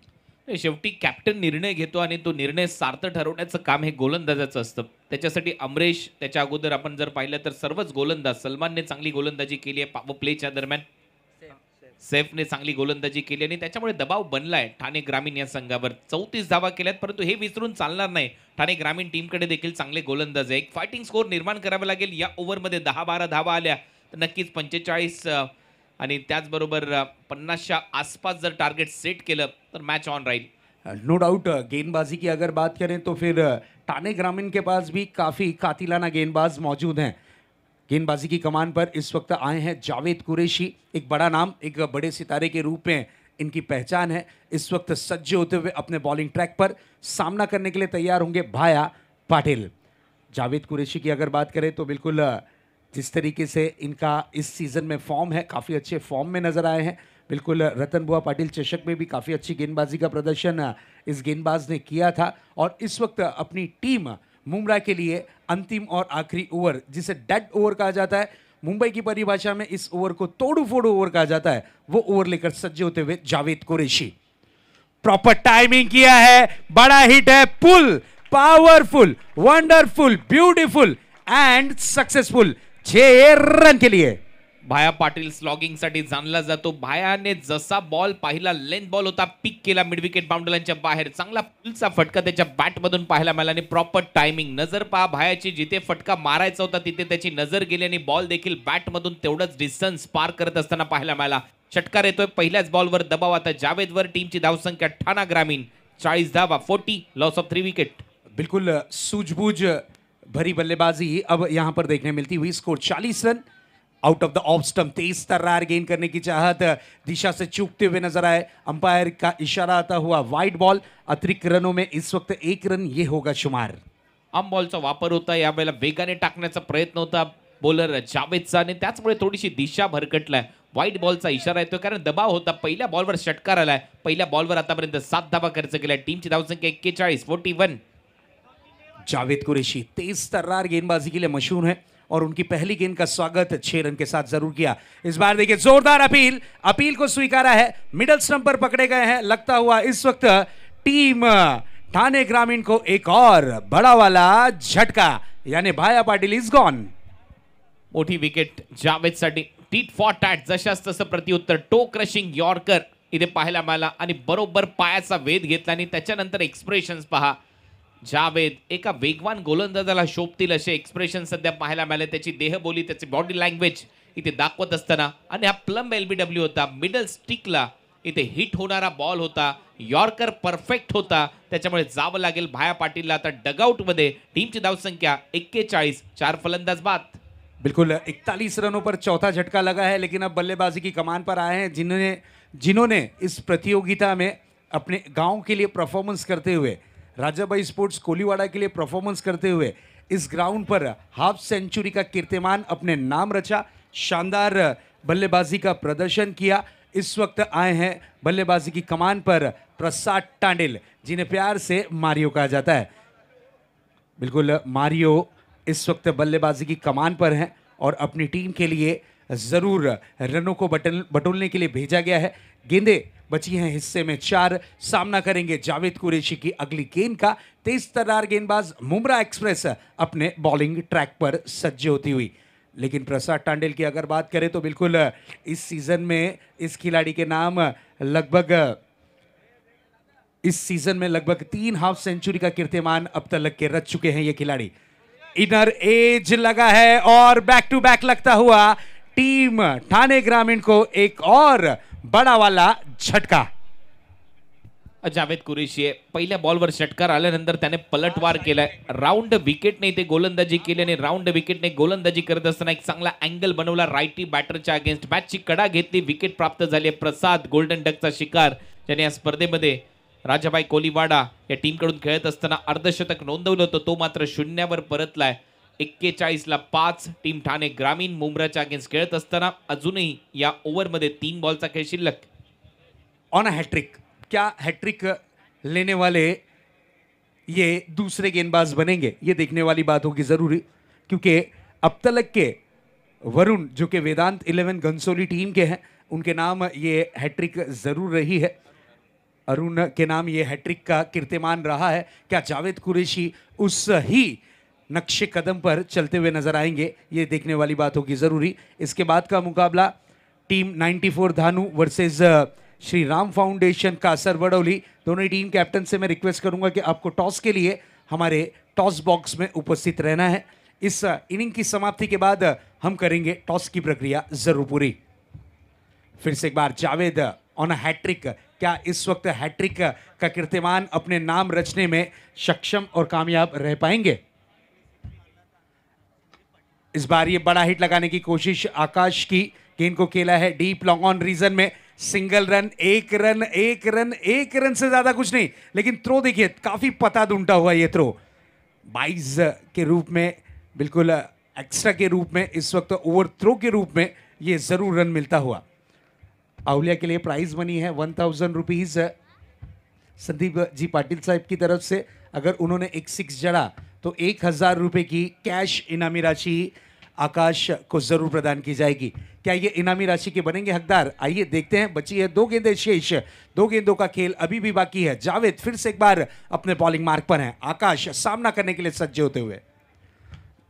शेवटी कॅप्टन निर्णय घेतो आणि तो निर्णय सार्थ ठरवण्याचं काम हे गोलंदाजाचं असतं त्याच्यासाठी अमरेश त्याच्या अगोदर आपण जर पाहिलं तर सर्वच गोलंदाज सलमानने चांगली गोलंदाजी केली आहे पाव प्लेच्या दरम्यान सेफने चांगली गोलंदाजी केली आणि त्याच्यामुळे दबाव बनलाय ठाणे ग्रामीण या संघावर चौतीस धावा केल्यात परंतु हे विसरून चालणार नाही ठाणे ग्रामीण टीमकडे देखील चांगले गोलंदाज आहे एक फायटिंग स्कोर निर्माण करावा लागेल या ओव्हरमध्ये दहा बारा धावा आल्या तर नक्कीच पंचेचाळीस आणि पन्ना पन्नासच्या आसपास जर टार्गेट सेट के तर match on Raheel no doubt गेंदबाजी की अगर बात करें तो फिर टाने ग्रामीण के पास भी काफ़ी कातिलाना गेंदबाज मौजूद हैं गेंदबाजी की कमान पर इस वक्त आए हैं जावेद कुरेशी एक बड़ा नाम एक बड़े सितारे के रूप में इनकी पहचान है इस वक्त सज्ज होते हुए अपने बॉलिंग ट्रैक पर सामना करने के लिए तैयार होंगे भाया पाटिल जावेद कुरेशी की अगर बात करें तो बिल्कुल जिस तरीके से इनका इस सीज़न में फॉर्म है काफ़ी अच्छे फॉर्म में नज़र आए हैं बिल्कुल रतन बुआ पाटिल चषक में भी काफ़ी अच्छी गेंदबाजी का प्रदर्शन इस गेंदबाज ने किया था और इस वक्त अपनी टीम मुमरा के लिए अंतिम और आखिरी ओवर जिसे डेड ओवर कहा जाता है मुंबई की परिभाषा में इस ओवर को तोड़ू फोड़ू ओवर कहा जाता है वो ओवर लेकर सज्जे होते हुए जावेद कुरेशी प्रॉपर टाइमिंग किया है बड़ा हिट है pull powerful wonderful beautiful and successful छे रन के लिए भाया पाटील स्लॉगिंग साठी जाणला जातो भायाने जसा बॉल पाहिला लेंथ बॉल होता पिक केला मिडविकेट बाउंडरीच्या बाहेर चांगला पुलचा फटका त्याच्या बॅटमधून पाहायला मिळाला आणि प्रॉपर टायमिंग नजर पहा भायाची जिथे फटका मारायचा होता तिथे त्याची नजर गेली आणि बॉल देखील बॅटमधून तेवढंच डिस्टन्स पार करत असताना पाहायला मिळाला षटकार येतोय पहिल्याच बॉलवर दबाव आता जावेदवर टीमची धावसंख्या ठाणा ग्रामीण चाळीस धावा forty loss of three wicket बिलकुल सूझबूझ भरी बल्लेबाजी अब यहां पर देखने मिलती हुई score 40 run out of the off stump तेज तर्रार गेन करने की चाहत दिशा से चूकते हुए नजर आए अंपायर का इशारा आता हुआ वाइड बॉल अतिरिक्त रनों में इस वक्त एक रन ये होगा शुमार आम बॉलचा वापर होता या वेळेला वेगाने टाकण्याचा प्रयत्न होता बॉलर जावेदचा आणि त्याचमुळे थोडीशी दिशा भरकटलाय व्हाईट बॉलचा इशारा येतो कारण दबाव होता पहिल्या बॉलवर षटकार आलाय पहिल्या बॉलवर आतापर्यंत सात धावा खर्च केलाय टीमची धावसंख्या एक्केचाळीस फोर्टी वन जावेद कुरेशी तेज तर्रार गेंदबाजी के लिए मशहूर है और उनकी पहली गेंद का स्वागत छह रन के साथ जरूर किया इस बार देखिए जोरदार अपील अपील को स्वीकारा है मिडल स्टंप पर पकड़े गए हैं लगता हुआ इस वक्त टीम ठाणे ग्रामीण को एक और बड़ा वाला झटका यानी भाया पाटिल इज गॉन मोटी विकेट जावेदसाठी टीट फॉर टैट जशास तसं प्रत्युत्तर टो क्रशिंग यॉर्कर इधे पहाय मिला बरबर बरोबर वेध घर आणि एक्सप्रेशन्स पहा जावेद एका वेगवान गोलंदाजाला शोभतील असे एक्सप्रेशन सध्या पाहायला मिळाले त्याची देहबोली त्याची बॉडी लँग्वेज इथे दाखवत असताना आणि हा प्लम एल बी डब्ल्यू होता मिडल स्टिकला इथे हिट होणारा बॉल होता यॉर्कर परफेक्ट होता त्याच्यामुळे जावं लागेल भाया पाटीलला आता डगआउटमध्ये टीमची धावसंख्या एक्केचाळीस चार फलंदाज बाद बिल्कुल 41 रनों पर चौथा झटका लगा है लेकिन अब बल्लेबाजी की कमान पर आए हैं जिन्होंने जिन्होंने इस प्रतियोगिता में अपने गांव के लिए परफॉर्मेंस करते हुए राजाबाई स्पोर्ट्स कोलीवाड़ा के लिए परफॉर्मेंस करते हुए इस ग्राउंड पर हाफ सेंचुरी का कीर्तिमान अपने नाम रचा शानदार बल्लेबाजी का प्रदर्शन किया इस वक्त आए हैं बल्लेबाजी की कमान पर प्रसाद टांडिल जिन्हें प्यार से मारियो कहा जाता है बिल्कुल मारियो इस वक्त बल्लेबाजी की कमान पर हैं और अपनी टीम के लिए ज़रूर रनों को बटन बटोलने के लिए भेजा गया है गेंदे बची हैं हिस्से में चार सामना करेंगे जावेद कुरेशी की अगली गेंद का तेज तरार गेंदबाज मुमरा एक्सप्रेस अपने बॉलिंग ट्रैक पर सज्ज होती हुई लेकिन प्रसाद टांडेल की अगर बात करें तो बिल्कुल इस सीजन में इस खिलाड़ी के नाम लगभग इस सीजन में लगभग तीन हाफ सेंचुरी का कीर्तिमान अब तक लग के रच चुके हैं ये खिलाड़ी इनर एज लगा है और बैक टू बैक लगता हुआ टीम ठाणे ग्रामीण को एक और बडा वाला झटका जावेद कुरेशी पहिल्या बॉलवर षटकार आल्यानंतर त्याने पलटवार केलाय राऊंड विकेटने ते गोलंदाजी केली आणि राऊंड विकेटने गोलंदाजी करत असताना एक चांगला अँगल बनवला रायटी बॅटरच्या अगेन्स्ट बॅटची कडा घेतली विकेट प्राप्त झाली प्रसाद गोल्डन डकचा शिकार त्याने या स्पर्धेमध्ये राजाबाई कोलीवाडा या टीमकडून खेळत असताना अर्धशतक नोंदवलं होतं तो मात्र शून्यावर परतलाय एक्केचाळीसला पाच टीम ठाणे ग्रामीण मुंब्राच्या अगेन्स्ट खेळत असताना अजूनही या ओव्हरमध्ये तीन बॉलचा खेळ शिल्लक ऑन अ हैट्रिक क्या हैट्रिक लेने वाले ये दूसरे गेंदबाज बनेंगे ये देखने वाली बात होगी ज़रूरी क्योंकि अब तलक के वरुण जो कि वेदांत इलेवन घनसोली टीम के हैं उनके नाम ये हैट्रिक ज़रूर रही है अरुण के नाम ये हैट्रिक का कीर्तिमान रहा है क्या जावेद कुरेशी उस ही नक्शे कदम पर चलते हुए नजर आएंगे ये देखने वाली बात होगी ज़रूरी इसके बाद का मुकाबला team 94 Dhanu versus Shri Ram foundation असर वडौली दोनों ही टीम कैप्टन से मैं रिक्वेस्ट करूंगा कि आपको टॉस के लिए हमारे टॉस बॉक्स में उपस्थित रहना है इस इनिंग की समाप्ति के बाद हम करेंगे टॉस की प्रक्रिया जरूर पूरी फिर से एक बार जावेद ऑन हैट्रिक क्या इस वक्त हैट्रिक का कीर्तिमान अपने नाम रचने में सक्षम और कामयाब रह पाएंगे इस बार ये बड़ा हिट लगाने की कोशिश आकाश की गेंद को खेला है डीप लॉन्ग ऑन रीजन में सिंगल रन एक रन एक रन एक रन से ज्यादा कुछ नहीं लेकिन थ्रो देखिए काफी पता ढूंढा हुआ ये थ्रो बाइज के रूप में बिल्कुल एक्स्ट्रा के रूप में इस वक्त ओवर थ्रो के रूप में ये जरूर रन मिलता हुआ आहुलिया के लिए प्राइज बनी है one thousand rupees Sandeep ji Patil साहब की तरफ से अगर उन्होंने एक सिक्स जड़ा तो एक हज़ार रुपये की कैश इनामी राशि आकाश को ज़रूर प्रदान की जाएगी क्या ये इनामी राशि के बनेंगे हकदार आइए देखते हैं बची है दो गेंदे शेष दो गेंदों का खेल अभी भी बाकी है जावेद फिर से एक बार अपने बॉलिंग मार्ग पर है आकाश सामना करने के लिए सज्जे होते हुए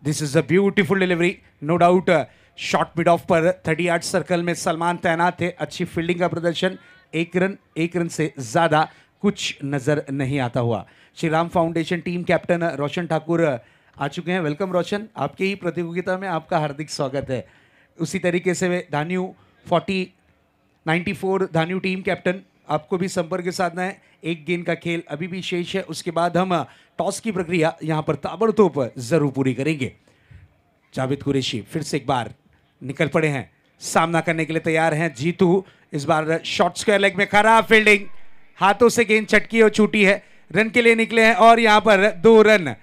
this is a beautiful delivery no doubt short mid off पर थर्टी आर्ट सर्कल में सलमान तैनात थे अच्छी फील्डिंग का प्रदर्शन एक रन एक रन से ज़्यादा कुछ नज़र नहीं आता हुआ Shri Ram foundation team captain Roshan Thakur आ चुके हैं वेलकम रोशन आपके ही प्रतियोगिता में आपका हार्दिक स्वागत है उसी तरीके से वे Dhanyu forty ninety four Dhanyu team captain आपको भी संपर्क साधना है एक गेंद का खेल अभी भी शेष है उसके बाद हम टॉस की प्रक्रिया यहाँ पर ताबड़तोप ज़रूर पूरी करेंगे जावेद कुरेशी फिर से एक बार निकल पड़े हैं सामना करने के लिए तैयार हैं जीतू इस बार शॉर्ट स्क्वायर लेग में खराब फील्डिंग हाथों से गेंद चटकी और छूटी है रन के लिए निकले हैं और यहाँ पर दो रन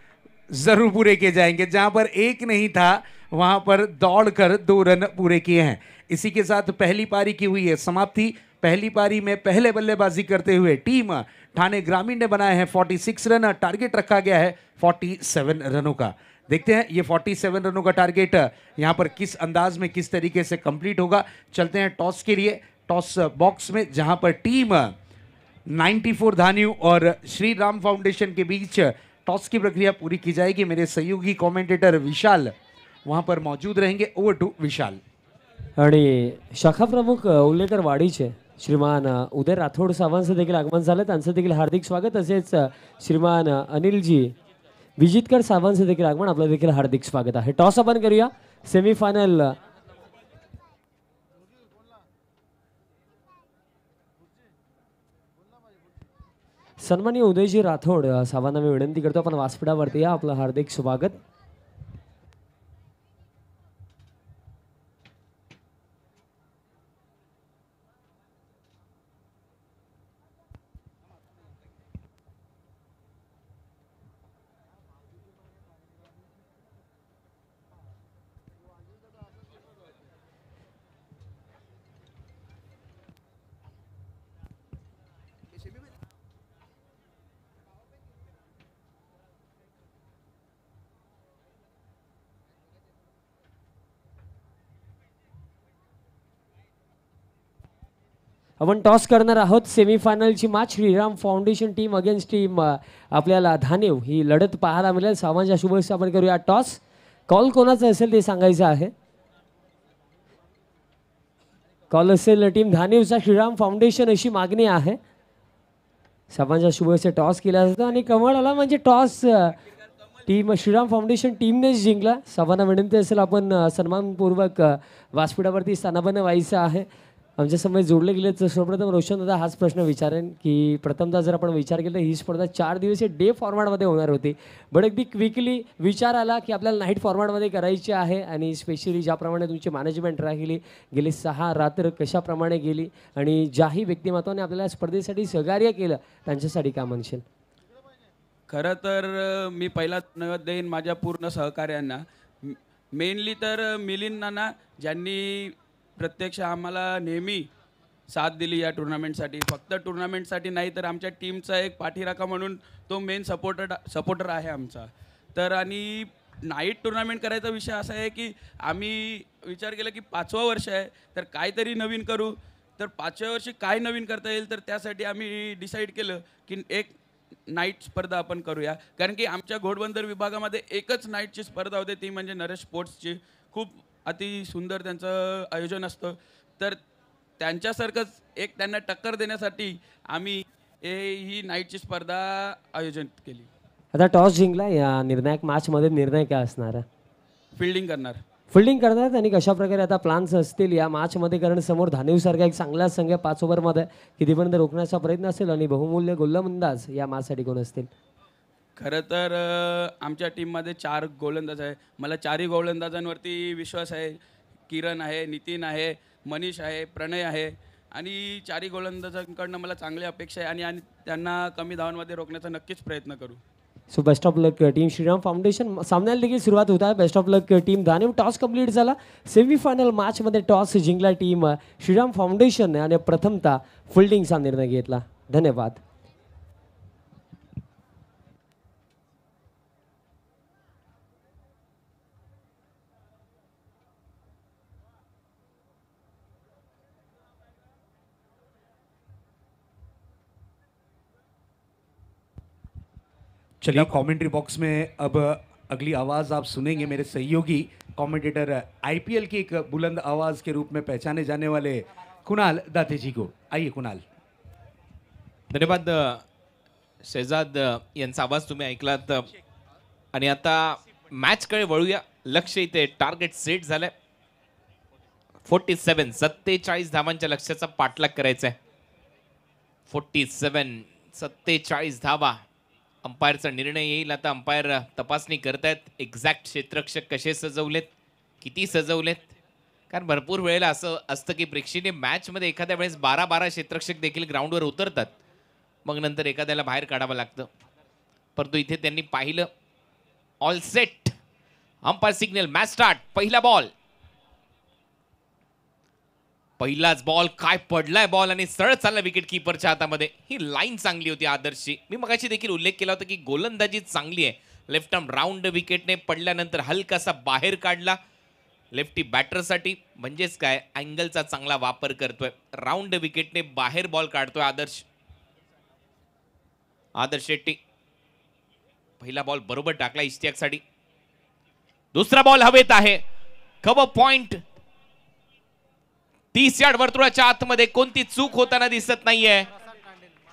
जरूर पूरे किए जाएंगे जहाँ पर एक नहीं था वहाँ पर दौड़कर दो रन पूरे किए हैं इसी के साथ पहली पारी की हुई है समाप्ति पहली पारी में पहले बल्लेबाजी करते हुए टीम ठाणे ग्रामीण ने बनाए हैं 46 रन टारगेट रखा गया है 47 रनों का देखते हैं ये 47 रनों का टारगेट यहाँ पर किस अंदाज में किस तरीके से कंप्लीट होगा चलते हैं टॉस के लिए टॉस बॉक्स में जहाँ पर टीम 94 धान्यू और श्री राम फाउंडेशन के बीच टॉस की प्रक्रिया पूरी की जाएगी मेरे सहयोगी कमेंटेटर विशाल वहां पर मौजूद रहेंगे ओवर टू विशाल आणि शाखा प्रमुख उल्लेकर वाडीचे श्रीमान उदय राठौड़ राठोड से देखील आगमन झालं त्यांचं देखील हार्दिक स्वागत तसेच श्रीमान अनिलजी विजितकर से देखिए आगमन अपना देखील हार्दिक स्वागत है टॉस अपन करूया सेमीफायनल सन्मानी उदयजी राठोड साहेबांना मी विनंती करतो आपण व्यासपीठावरती या आपलं हार्दिक स्वागत आपण टॉस करणार आहोत सेमीफायनलची match Shriram foundation team against team आपल्याला धानेव ही लढत पाहायला मिळेल सामानच्या शुभेच्छा आपण करूया टॉस कॉल कोणाचा असेल ते सांगायचं आहे कॉल असेल टीम धानेवचा श्रीराम फाउंडेशन अशी मागणी आहे सामानच्या शुभेच्छा टॉस केला जातो आणि कमळ आला म्हणजे टॉस टीम श्रीराम फाउंडेशन टीमनेच जिंकला सर्वांना विनंती असेल आपण सन्मानपूर्वक व्यासपीठावरती स्थानापन्न व्हायचं आहे आमच्यासमोर जोडले गेले तर सर्वप्रथम रोशन दादा हाच प्रश्न विचारेन की प्रथमदा जर आपण विचार केला तर ही स्पर्धा चार दिवस हे डे फॉर्मॅटमध्ये होणार होती बट अगदी क्विकली विचार आला की आपल्याला नाईट फॉर्मॅटमध्ये करायची आहे आणि स्पेशली ज्याप्रमाणे तुमची मॅनेजमेंट राहिली गेली सहा रात्र कशाप्रमाणे गेली आणि ज्याही व्यक्तिमत्वाने आपल्याला स्पर्धेसाठी सहकार्य केलं त्यांच्यासाठी काय म्हणशील खरं तर मी पहिला धन्यवाद देईन माझ्या पूर्ण सहकार्यांना मेनली तर मिलिंदांना ज्यांनी प्रत्यक्ष आम्हाला नेहमी साथ दिली या टुर्नामेंटसाठी फक्त टुर्नामेंटसाठी नाही तर आमच्या टीमचा एक पाठीराखा म्हणून तो मेन सपोर्टर सपोर्टर आहे आमचा तर आणि नाईट टुर्नामेंट करायचा विषय असा आहे की आम्ही विचार केला की पाचवा वर्ष आहे तर काहीतरी नवीन करू तर पाचव्या वर्षी काय नवीन करता येईल तर त्यासाठी आम्ही डिसाईड केलं की एक नाईट स्पर्धा आपण करूया कारण की आमच्या घोडबंदर विभागामध्ये एकच नाईटची स्पर्धा होते ती म्हणजे नरेश स्पोर्ट्सची खूप अति सुंदर त्यांचं आयोजन असतं तर त्यांच्यासारखंच एक त्यांना टक्कर देण्यासाठी आम्ही ए ही नाईटची स्पर्धा आयोजन केली आता टॉस जिंकला या निर्णायक मध्ये निर्णय काय असणार फिल्डिंग करणार फिल्डिंग करणार आणि कशा प्रकारे आता प्लान्स असतील या मध्ये कारण समोर धानेवसारखा एक चांगला संघ पाच ओव्हरमध्ये कितीपर्यंत रोखण्याचा प्रयत्न असेल आणि बहुमूल्य गोल्लमंदाज या मॅचसाठी कोण असतील खरं तर आमच्या टीममध्ये चार गोलंदाज आहे मला चारही गोलंदाजांवरती विश्वास आहे किरण आहे नितीन आहे मनीष आहे प्रणय आहे आणि चारही गोलंदाजांकडनं मला चांगली अपेक्षा आहे आणि आणि त्यांना कमी धावांमध्ये रोखण्याचा नक्कीच प्रयत्न करू so best of luck team Shriram foundation सामन्याला देखील सुरुवात होत आहे best of luck team Dhaniv toss complete झाला सेमीफायनल मॅचमध्ये टॉस जिंकला टीम श्रीराम फाउंडेशन आणि प्रथमता फिल्डिंगचा निर्णय घेतला धन्यवाद चलिए कमेंट्री बॉक्स में अब अगली आवाज़ आप सुनेंगे मेरे सहयोगी कमेंटेटर आईपीएल की एक बुलंद आवाज़ के रूप में पहचाने जाने वाले कुणाल दाते जी को आइए कुणाल धन्यवाद शेजाद यांचा आवाज तुम्ही ऐकलात आणि आता मॅचकडे वळूया लक्ष इथे टार्गेट सेट झालंय फोर्टी सेवन सत्तेचाळीस धावांच्या लक्ष्याचा पाठलाग करायचा आहे फोर्टी सेवन सत्तेचाळीस धावा अंपायरचा निर्णय येईल आता अंपायर तपासणी करतायत एक्झॅक्ट क्षेत्रक्षक कसे सजवलेत किती सजवलेत कारण भरपूर वेळेला असं असतं की प्रेक्षीने मॅचमध्ये एखाद्या वेळेस बारा बारा क्षेत्रक्षक देखील ग्राउंडवर उतरतात मग नंतर एखाद्याला बाहेर काढावं लागतं परंतु इथे त्यांनी पाहिलं all set umpire signal match start पहिला बॉल पहिलाच बॉल काय पडलाय बॉल आणि सरळ चालला विकेट किपरच्या हातामध्ये ही लाईन चांगली होती आदर्शची मी मगाशी देखील उल्लेख केला होता की गोलंदाजी चांगली आहे लेफ्ट आर्म राऊंड विकेटने पडल्यानंतर हलकासा बाहेर काढला लेफ्टी बॅटरसाठी म्हणजेच काय अँगलचा चांगला वापर करतोय राऊंड विकेटने बाहेर बॉल काढतोय आदर्श आदर्श शेट्टी पहिला बॉल बरोबर टाकला इश्तियाकसाठी दुसरा बॉल हवेत आहे खब पॉइंट तीस यार्ड वर्तुळाच्या आतमध्ये कोणती चूक होताना दिसत नाहीये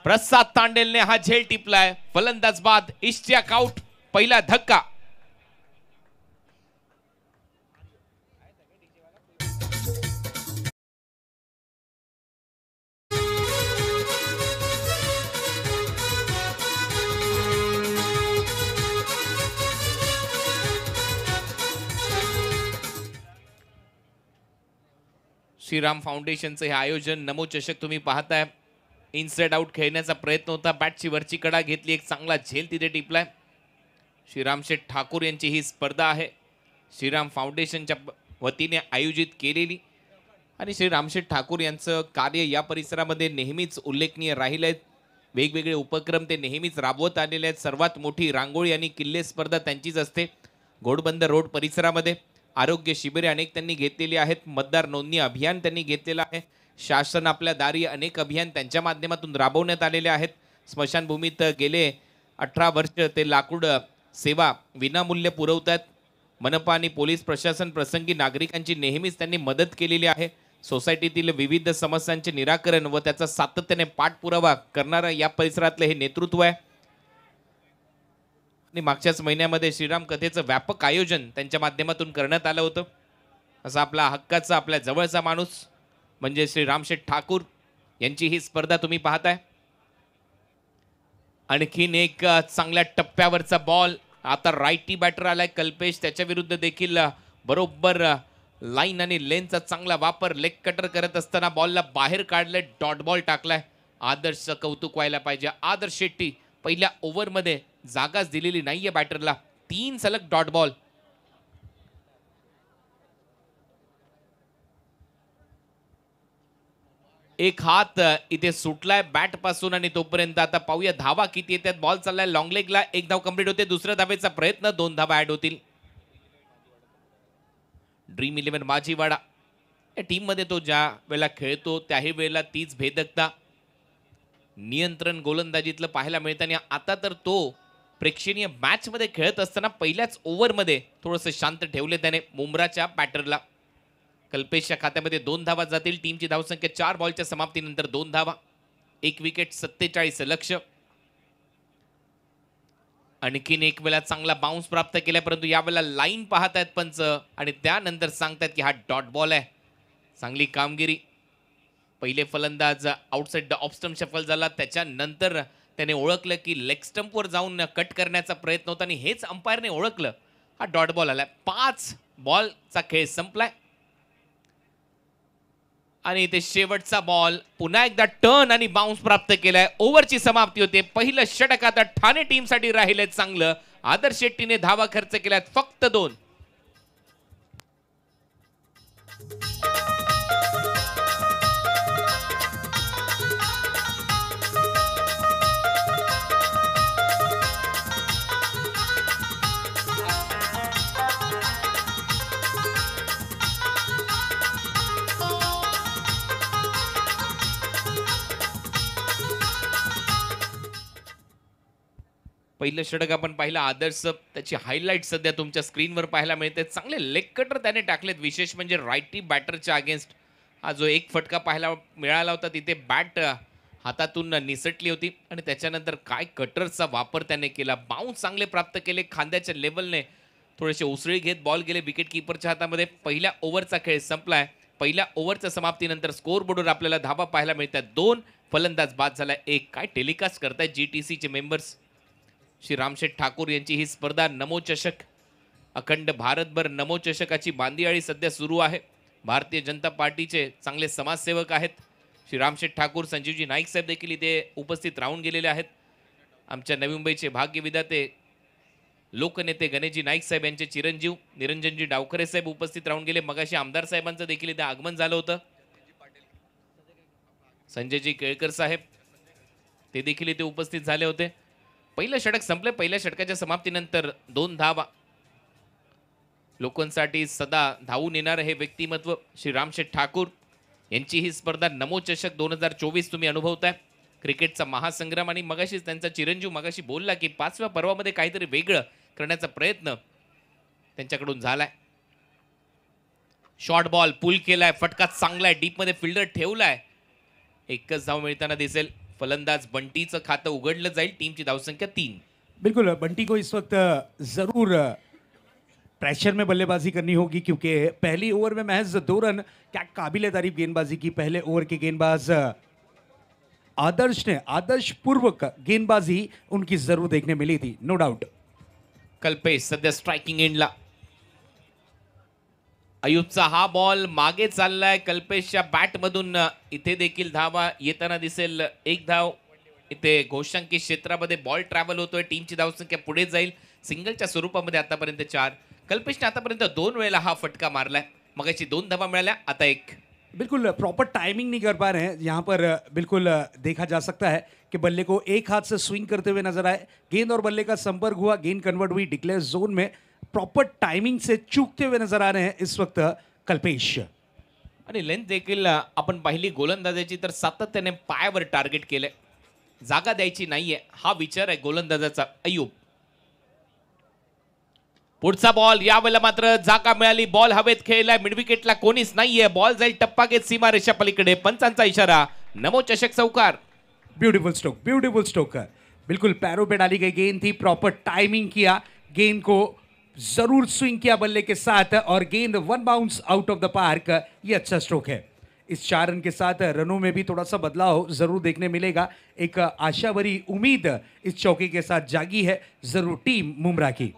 प्रसाद तांडेलने हा झेल टिपलाय फलंदाज बाद इश्तियाक काउट पहिला धक्का श्रीराम फाउंडेशनचं हे आयोजन नमो चषक तुम्ही पाहताय इनसाइड आउट खेळण्याचा प्रयत्न होता बॅटची वरची कडा घेतली एक चांगला झेल तिथे टिपलाय श्रीरामशेठ ठाकूर यांची ही स्पर्धा आहे श्रीराम फाउंडेशनच्या वतीने आयोजित केलेली आणि श्री रामशेठ ठाकूर यांचं कार्य या परिसरामध्ये नेहमीच उल्लेखनीय राहिलं आहे वेगवेगळे उपक्रम ते नेहमीच राबवत आलेले आहेत सर्वात मोठी रांगोळी आणि किल्ले स्पर्धा त्यांचीच असते घोडबंदर रोड परिसरामध्ये आरोग्य शिबिरे अनेक त्यांनी घेतलेली आहेत मतदार नोंदणी अभियान त्यांनी घेतलेलं आहे शासन आपल्या दारी अनेक अभियान त्यांच्या माध्यमातून राबवण्यात आलेले आहेत स्मशानभूमीत गेले अठरा वर्ष ते लाकूड सेवा विनामूल्य पुरवत आहेत मनपा आणि पोलीस प्रशासन प्रसंगी नागरिकांची नेहमीच त्यांनी मदत केलेली आहे सोसायटीतील विविध समस्यांचे निराकरण व त्याचा सातत्याने पाठपुरावा करणारं या परिसरातलं हे नेतृत्व आहे मागच्याच महिन्यामध्ये श्रीराम कथेचं व्यापक आयोजन त्यांच्या माध्यमातून करण्यात आलं होतं असा आपला हक्काचा आपल्या जवळचा माणूस म्हणजे श्री रामशेठ ठाकूर यांची ही स्पर्धा तुम्ही पाहताय आणखीन एक चांगल्या टप्प्यावरचा बॉल आता राईटी बॅटर आलाय कल्पेश त्याच्या विरुद्ध देखील बरोबर लाईन आणि लेनचा चांगला वापर लेग कटर करत असताना बॉलला बाहेर काढले डॉट बॉल टाकलाय आदर्श कौतुक व्हायला पाहिजे आदर्श शेट्टी पहिल्या ओव्हरमध्ये जागाच दिलेली नाहीये बॅटरला तीन सलग डॉट बॉल एक हात इथे सुटलाय बॅट पासून आणि तोपर्यंत आता पाहूया धावा किती येतात बॉल चाललाय लॉंग लेगला एक धाव कम्प्लीट होते दुसऱ्या धावेचा प्रयत्न दोन धावा ऍड होतील ड्रीम इलेव्हन माजीवाडा या टीममध्ये तो ज्या वेळेला खेळतो त्याही वेळेला तीच भेदकता नियंत्रण गोलंदाजीतलं पाहायला मिळतं आणि आता तर तो प्रेक्षणीय मॅचमध्ये खेळत असताना पहिल्याच ओव्हरमध्ये थोडंसं शांत ठेवले त्याने मुंब्राच्या बॅटरला कल्पेशच्या खात्यामध्ये दोन धावा जातील टीमची धावसंख्या चार बॉलच्या समाप्तीनंतर दोन धावा एक विकेट सत्तेचाळीस लक्ष आणखीन एक वेळा चांगला बाउन्स प्राप्त केला परंतु यावेळेला लाईन पाहत आहेत पंच आणि त्यानंतर सांगतात की हा डॉट बॉल आहे चांगली कामगिरी पहिले फलंदाज आउटसाइड द ऑप्स्टम शफल झाला त्याच्यानंतर त्याने ओळखलं की लेग लेगस्टंपवर जाऊन कट करण्याचा प्रयत्न होता आणि हेच अंपायरने ओळखलं हा डॉट बॉल आलाय पाच बॉलचा खेळ संपलाय आणि ते शेवटचा बॉल पुन्हा एकदा टर्न आणि बाउन्स प्राप्त केलाय ओव्हरची समाप्ती होते पहिलं षटक आता ठाणे टीमसाठी राहिलंय चांगलं आदर शेट्टीने धावा खर्च केल्यात फक्त दोन पहिलं षटक आपण पाहिलं आदर्श त्याची हायलाईट सध्या तुमच्या स्क्रीनवर पाहायला मिळते चांगले लेग कटर त्याने टाकलेत विशेष म्हणजे रायटी बॅटरच्या अगेन्स्ट हा जो एक फटका पाहायला मिळाला होता तिथे बॅट हातातून निसटली होती आणि त्याच्यानंतर काय कटरचा वापर त्याने केला बाउन्स चांगले प्राप्त केले खांद्याच्या लेवलने थोडेसे उसळी घेत बॉल गेले विकेट किपरच्या हातामध्ये पहिल्या ओव्हरचा खेळ संपलाय पहिल्या ओव्हरच्या समाप्तीनंतर स्कोर बोर्डवर आपल्याला धाबा पाहायला मिळतात दोन फलंदाज बाद झाला एक काय टेलिकास्ट करताय जी टी सीचे मेंबर्स श्री रामशेठ ठाकूर यांची ही स्पर्धा नमोचषक अखंड भारतभर नमोचषकाची बांदियाळी सध्या सुरू आहे भारतीय जनता पार्टीचे चांगले समाजसेवक आहेत श्री रामशेठ ठाकूर संजीवजी नाईक साहेब देखील इथे उपस्थित राहून गेलेले आहेत आमच्या नवी मुंबईचे भाग्यविधाते लोकनेते गणेशजी नाईक साहेब यांचे चिरंजीव निरंजनजी डावखरे साहेब उपस्थित राहून गेले मगाशी आमदार साहेबांचं देखील इथे आगमन झालं होतं संजयजी केळकर साहेब ते देखील इथे उपस्थित झाले होते पहिलं षटक संपलं पहिल्या षटकाच्या समाप्तीनंतर दोन धावा लोकांसाठी सदा धावून येणारं हे व्यक्तिमत्व श्री रामशेठ ठाकूर यांची ही स्पर्धा नमो चषक दोन हजार चोवीस तुम्ही अनुभवताय क्रिकेटचा महासंग्राम आणि मगाशीच त्यांचा चिरंजीव मगाशी बोलला की पाचव्या पर्वामध्ये काहीतरी वेगळं करण्याचा प्रयत्न त्यांच्याकडून झालाय शॉर्ट बॉल पुल केलाय फटका चांगलाय डीपमध्ये फिल्डर ठेवलाय एकच धाव मिळताना दिसेल फलंदाज बंटी च बंटीचं उगड़ जाए टीम की धावसंख्या तीन बिल्कुल बंटी को इस वक्त ज़रूर प्रेशर में बल्लेबाजी करनी होगी क्योंकि पहली ओवर में महज दो रन क्या काबिल तारीफ गेंदबाजी की पहले ओवर के गेंदबाज आदर्श ने आदर्श पूर्वक गेंदबाजी उनकी जरूर देखने मिली थी नो डाउट कल्पेश सद्या स्ट्राइकिंग एंडला अयुबचा हा बॉल मागे चाललाय कल्पेशच्या बॅटमधून इथे देखील धावा येताना दिसेल एक धाव इथे घोषांकी क्षेत्रामध्ये बॉल ट्रॅव्हल होतोय टीमची धावसंख्या पुढे जाईल सिंगलच्या स्वरूपामध्ये आतापर्यंत चार कल्पेशने आतापर्यंत दोन वेळेला हा फटका मारलाय मग दोन धावा मिळाल्या आता एक बिल्कुल प्रॉपर टाइमिंग नहीं कर पा रहे हैं पर बिल्कुल देखा जा सकता है कि बल्ले को एक हाथ से स्विंग करते हुए नजर आए गेंद और बल्ले का संपर्क हुआ गेंद कन्वर्ट हुई डिक्लेयर जोन में प्रॉपर टाइमिंग से चूकते हुए नजर आ रहे हैं इस वक्त कल्पेश आणि लेंथ देखील आपण पाहिली गोलंदाजाची तर सातत्याने पायावर टार्गेट केले जागा द्यायची नाहीये हा विचार आहे गोलंदाजाचा अयुब पुढचा बॉल यावेळेला मात्र जागा मिळाली बॉल हवेत खेळलाय मिडविकेटला कोणीच नाहीये बॉल जाईल टप्पा घेत सीमा रेषा पलीकडे पंचांचा इशारा नमो चषक चौकार ब्यूटीफुल स्ट्रोक ब्यूटीफुल स्ट्रोकर बिलकुल पैरों पे डाली गई गेंद थी प्रॉपर टायमिंग किया गेंद को जरूर स्विंग किया बल्ले के साथ और गेंद one bounce out of the park ये अच्छा स्ट्रोक है इस चार रन के साथ रनों में भी थोड़ा सा बदलाव जरूर देखने मिलेगा एक आशा भरी उम्मीद इस चौकी के साथ जागी है जरूर टीम मुमरा की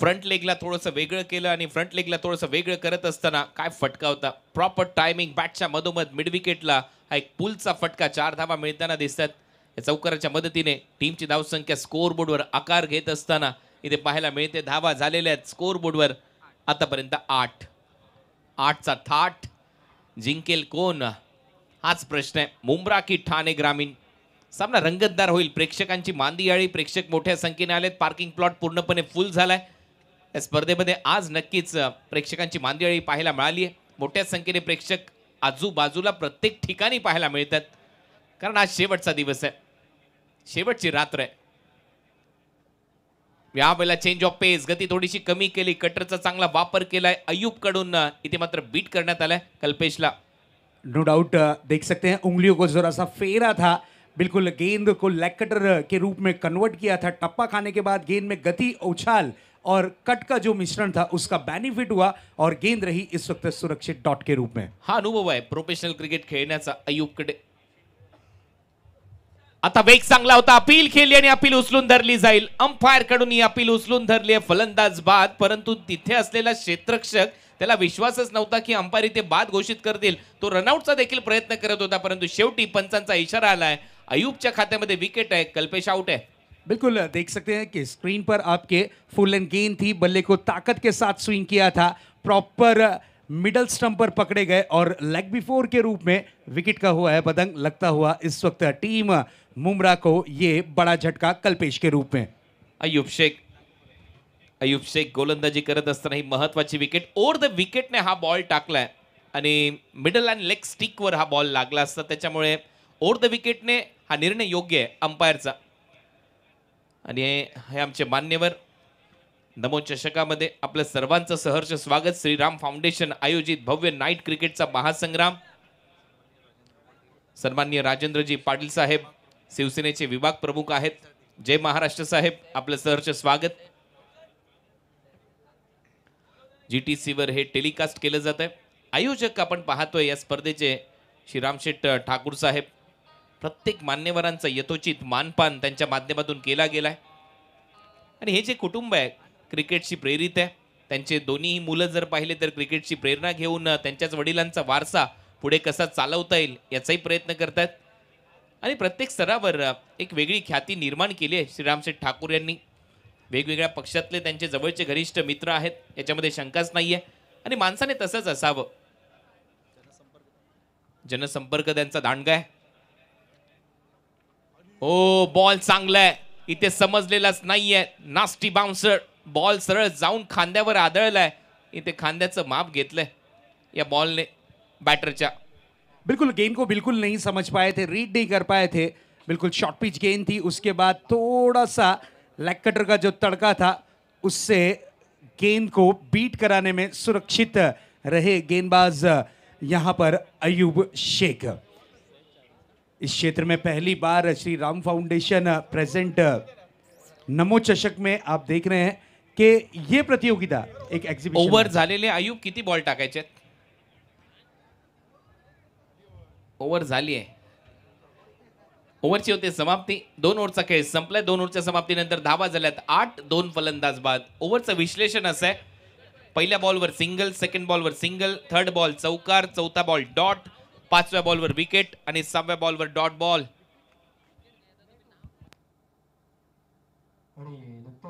फ्रंट लेगला थोडंसं वेगळं केलं आणि फ्रंट लेगला थोडंसं वेगळं करत असताना काय फटका होता प्रॉपर टायमिंग बॅटच्या मधोमध मिड विकेटला हा एक पुलचा फटका चार धावा मिळताना दिसतात या चौकाराच्या मदतीने टीमची धावसंख्या बोर्डवर आकार घेत असताना इथे पाहायला मिळते धावा झालेल्या आहेत स्कोर बोर्डवर आतापर्यंत आठ आठचा थाट जिंकेल कोण हाच प्रश्न आहे मुंब्रा की ठाणे ग्रामीण सामना रंगतदार होईल प्रेक्षकांची मांदी प्रेक्षक मोठ्या संख्येने आलेत पार्किंग प्लॉट पूर्णपणे फुल झालाय या स्पर्धेमध्ये आज नक्कीच प्रेक्षकांची मांदी आळी पाहायला मिळाली आहे मोठ्या संख्येने प्रेक्षक आजूबाजूला प्रत्येक ठिकाणी पाहायला मिळतात कारण आज शेवटचा दिवस आहे शेवटची रात्र आहे यावेळेला चेंज ऑफ पेस गती थोडीशी कमी केली कटरचा चांगला वापर केलाय अयुब कडून इथे मात्र बीट करण्यात आलाय कल्पेशला नो डाउट देख सकते हैं उंगलियों को जरा सा फेरा था बिल्कुल गेंद को लेकटर कटर के रूप में कन्वर्ट किया था टप्पा खाने के बाद गेंद में गति उछाल और कट का जो मिश्रण था उसका बेनिफिट हुआ और गेंद रही इस वक्त सुरक्षित डॉट के रूप में हा अनुभव आहे प्रोफेशनल क्रिकेट खेळण्याचा कडे आता वेग चांगला होता अपील केली आणि अपील उचलून धरली जाईल अंपायर कडून ही अपील उचलून धरली आहे फलंदाज बाद परंतु तिथे असलेला क्षेत्रक्षक त्याला विश्वासच नव्हता की अंपायर इथे बाद घोषित करतील तो रनआउटचा देखील प्रयत्न करत होता परंतु शेवटी पंचांचा इशारा आलाय अयुबच्या खात्यामध्ये विकेट आहे कल्पेश आउट आहे बिल्कुल देख सकते हैं कि स्क्रीन पर आपके फुल एंड गेंद थी बल्ले को ताकत के साथ स्विंग किया था प्रॉपर मिडल स्टंप पर पकड़े गए और लेग बिफोर के रूप में विकेट का हुआ है पतंग लगता हुआ इस वक्त टीम मुमरा को ये बड़ा झटका कल्पेश के रूप में अयुब शेख अयुब शेख गोलंदाजी करत असताना ही महत्वाची विकेट ओर द विकेटने हा बॉल टाकलाय आणि मिडल अँड लेग स्टिकवर हा बॉल लागला असता त्याच्यामुळे ओर द विकेटने हा निर्णय योग्य आहे अंपायरचा आणि हे आमचे मान्यवर नमो चषकामध्ये आपलं सर्वांचं सहर्ष स्वागत श्रीराम फाउंडेशन आयोजित भव्य नाईट क्रिकेटचा महासंग्राम सन्मान्य राजेंद्रजी पाटील साहेब शिवसेनेचे विभाग प्रमुख आहेत जय महाराष्ट्र साहेब आपलं सहर्ष स्वागत जी जीटीसी वर हे टेलिकास्ट केलं जात आहे आयोजक आपण पाहतोय या स्पर्धेचे श्रीराम रामशेठ ठाकूर साहेब प्रत्येक मान्यवरांचा यथोचित मानपान त्यांच्या माध्यमातून केला गेलाय आणि हे जे कुटुंब आहे क्रिकेटशी प्रेरित आहे त्यांचे दोन्हीही मुलं जर पाहिले तर क्रिकेटची प्रेरणा घेऊन त्यांच्याच वडिलांचा वारसा पुढे कसा चालवता येईल याचाही प्रयत्न करतात आणि प्रत्येक स्तरावर एक वेगळी ख्याती निर्माण केली आहे सेठ ठाकूर यांनी वेगवेगळ्या पक्षातले त्यांचे जवळचे घरिष्ठ मित्र आहेत याच्यामध्ये शंकाच नाही आहे आणि माणसाने तसंच असावं जनसंपर्क त्यांचा दांडगा आहे ओ हो, बॉल चांगला आहे इथे समजलेलाच नाहीये नास्टी बाउन्सर बॉल सरल जाऊन खांद्यावर आदळलाय इथे खांद्याचं माप घेतलंय या बॉलने चा बिल्कुल गेंद को बिल्कुल नहीं समझ पाए थे रीड नहीं कर पाए थे बिल्कुल शॉर्ट पिच गेंद थी उसके बाद थोड़ा सा लेग कटर का जो तड़का था उससे गेंद को बीट कराने में सुरक्षित रहे गेंदबाज यहां पर अयूब शेख इस क्षेत्र में पहली बार श्री राम फाउंडेशन प्रेजेंट नमो चषक में आप देख रहे हैं के ये प्रतियोगिता एक एक्झिबिशन ओव्हर झालेले आयुब किती बॉल टाकायचे ओव्हर झाली आहे ओव्हरची होते समाप्ती दोन ओव्हरचा खेळ संपलाय दोन ओव्हरच्या समाप्तीनंतर धावा झाल्यात आठ दोन फलंदाज बाद ओव्हरचं विश्लेषण असं आहे पहिल्या बॉलवर सिंगल सेकंड बॉलवर सिंगल थर्ड बॉल चौकार चौथा बॉल डॉट पाचव्या बॉलवर विकेट आणि सहाव्या बॉलवर डॉट बॉल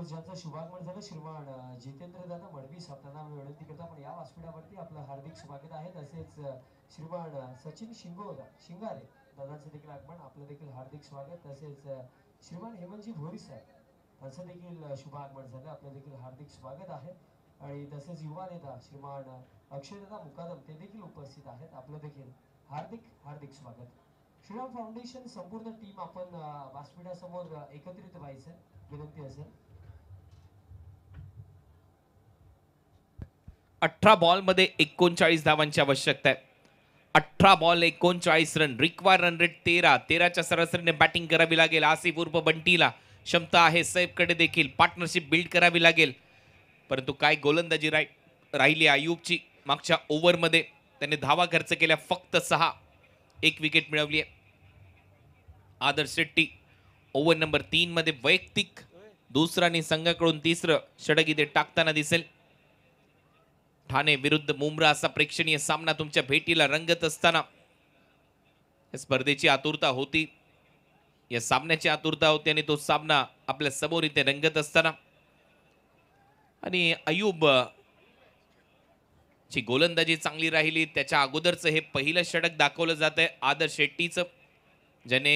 ज्यांचं शुभागमन झालं श्रीमान जितेंद्र दादा मडवी सापताना विनंती करतो पण या व्यासपीठावरती आपलं हार्दिक स्वागत आहे तसेच श्रीमान सचिन शिंगोदा शिंगारे दादांचं देखील आगमन आपलं देखील हार्दिक स्वागत तसेच श्रीमान हेमंतजी भोरी साहेब त्यांचं देखील शुभागमन झालं आपलं देखील हार्दिक स्वागत आहे आणि तसेच युवा नेता श्रीमान अक्षयदादा मुकादम ते देखील उपस्थित आहेत आपलं देखील हार्दिक हार्दिक स्वागत श्रीराम फाउंडेशन संपूर्ण टीम आपण व्यासपीठासमोर एकत्रित व्हायचं विनंती असेल अठरा बॉलमध्ये एकोणचाळीस धावांची आवश्यकता आहे अठरा बॉल एकोणचाळीस रन रिक्वायर रन रेट तेरा तेराच्या सरासरीने बॅटिंग करावी लागेल आसी पूर्व बंटीला क्षमता आहे सैफकडे देखील पार्टनरशिप बिल्ड करावी लागेल परंतु काय गोलंदाजी राय राहिली आयुबची मागच्या ओव्हरमध्ये त्याने धावा खर्च केल्या फक्त सहा एक विकेट मिळवली आहे आदर्श शेट्टी ओव्हर नंबर तीनमध्ये वैयक्तिक दुसरा आणि संघाकडून तिसरं ते टाकताना दिसेल ठाणे विरुद्ध मुंब्रा असा प्रेक्षणीय सामना तुमच्या भेटीला रंगत असताना या स्पर्धेची आतुरता होती या सामन्याची आतुरता होती आणि तो सामना आपल्या समोर इथे रंगत असताना आणि अयुब ची गोलंदाजी चांगली राहिली त्याच्या अगोदरचं हे पहिलं षटक दाखवलं जात आहे आदर शेट्टीचं ज्याने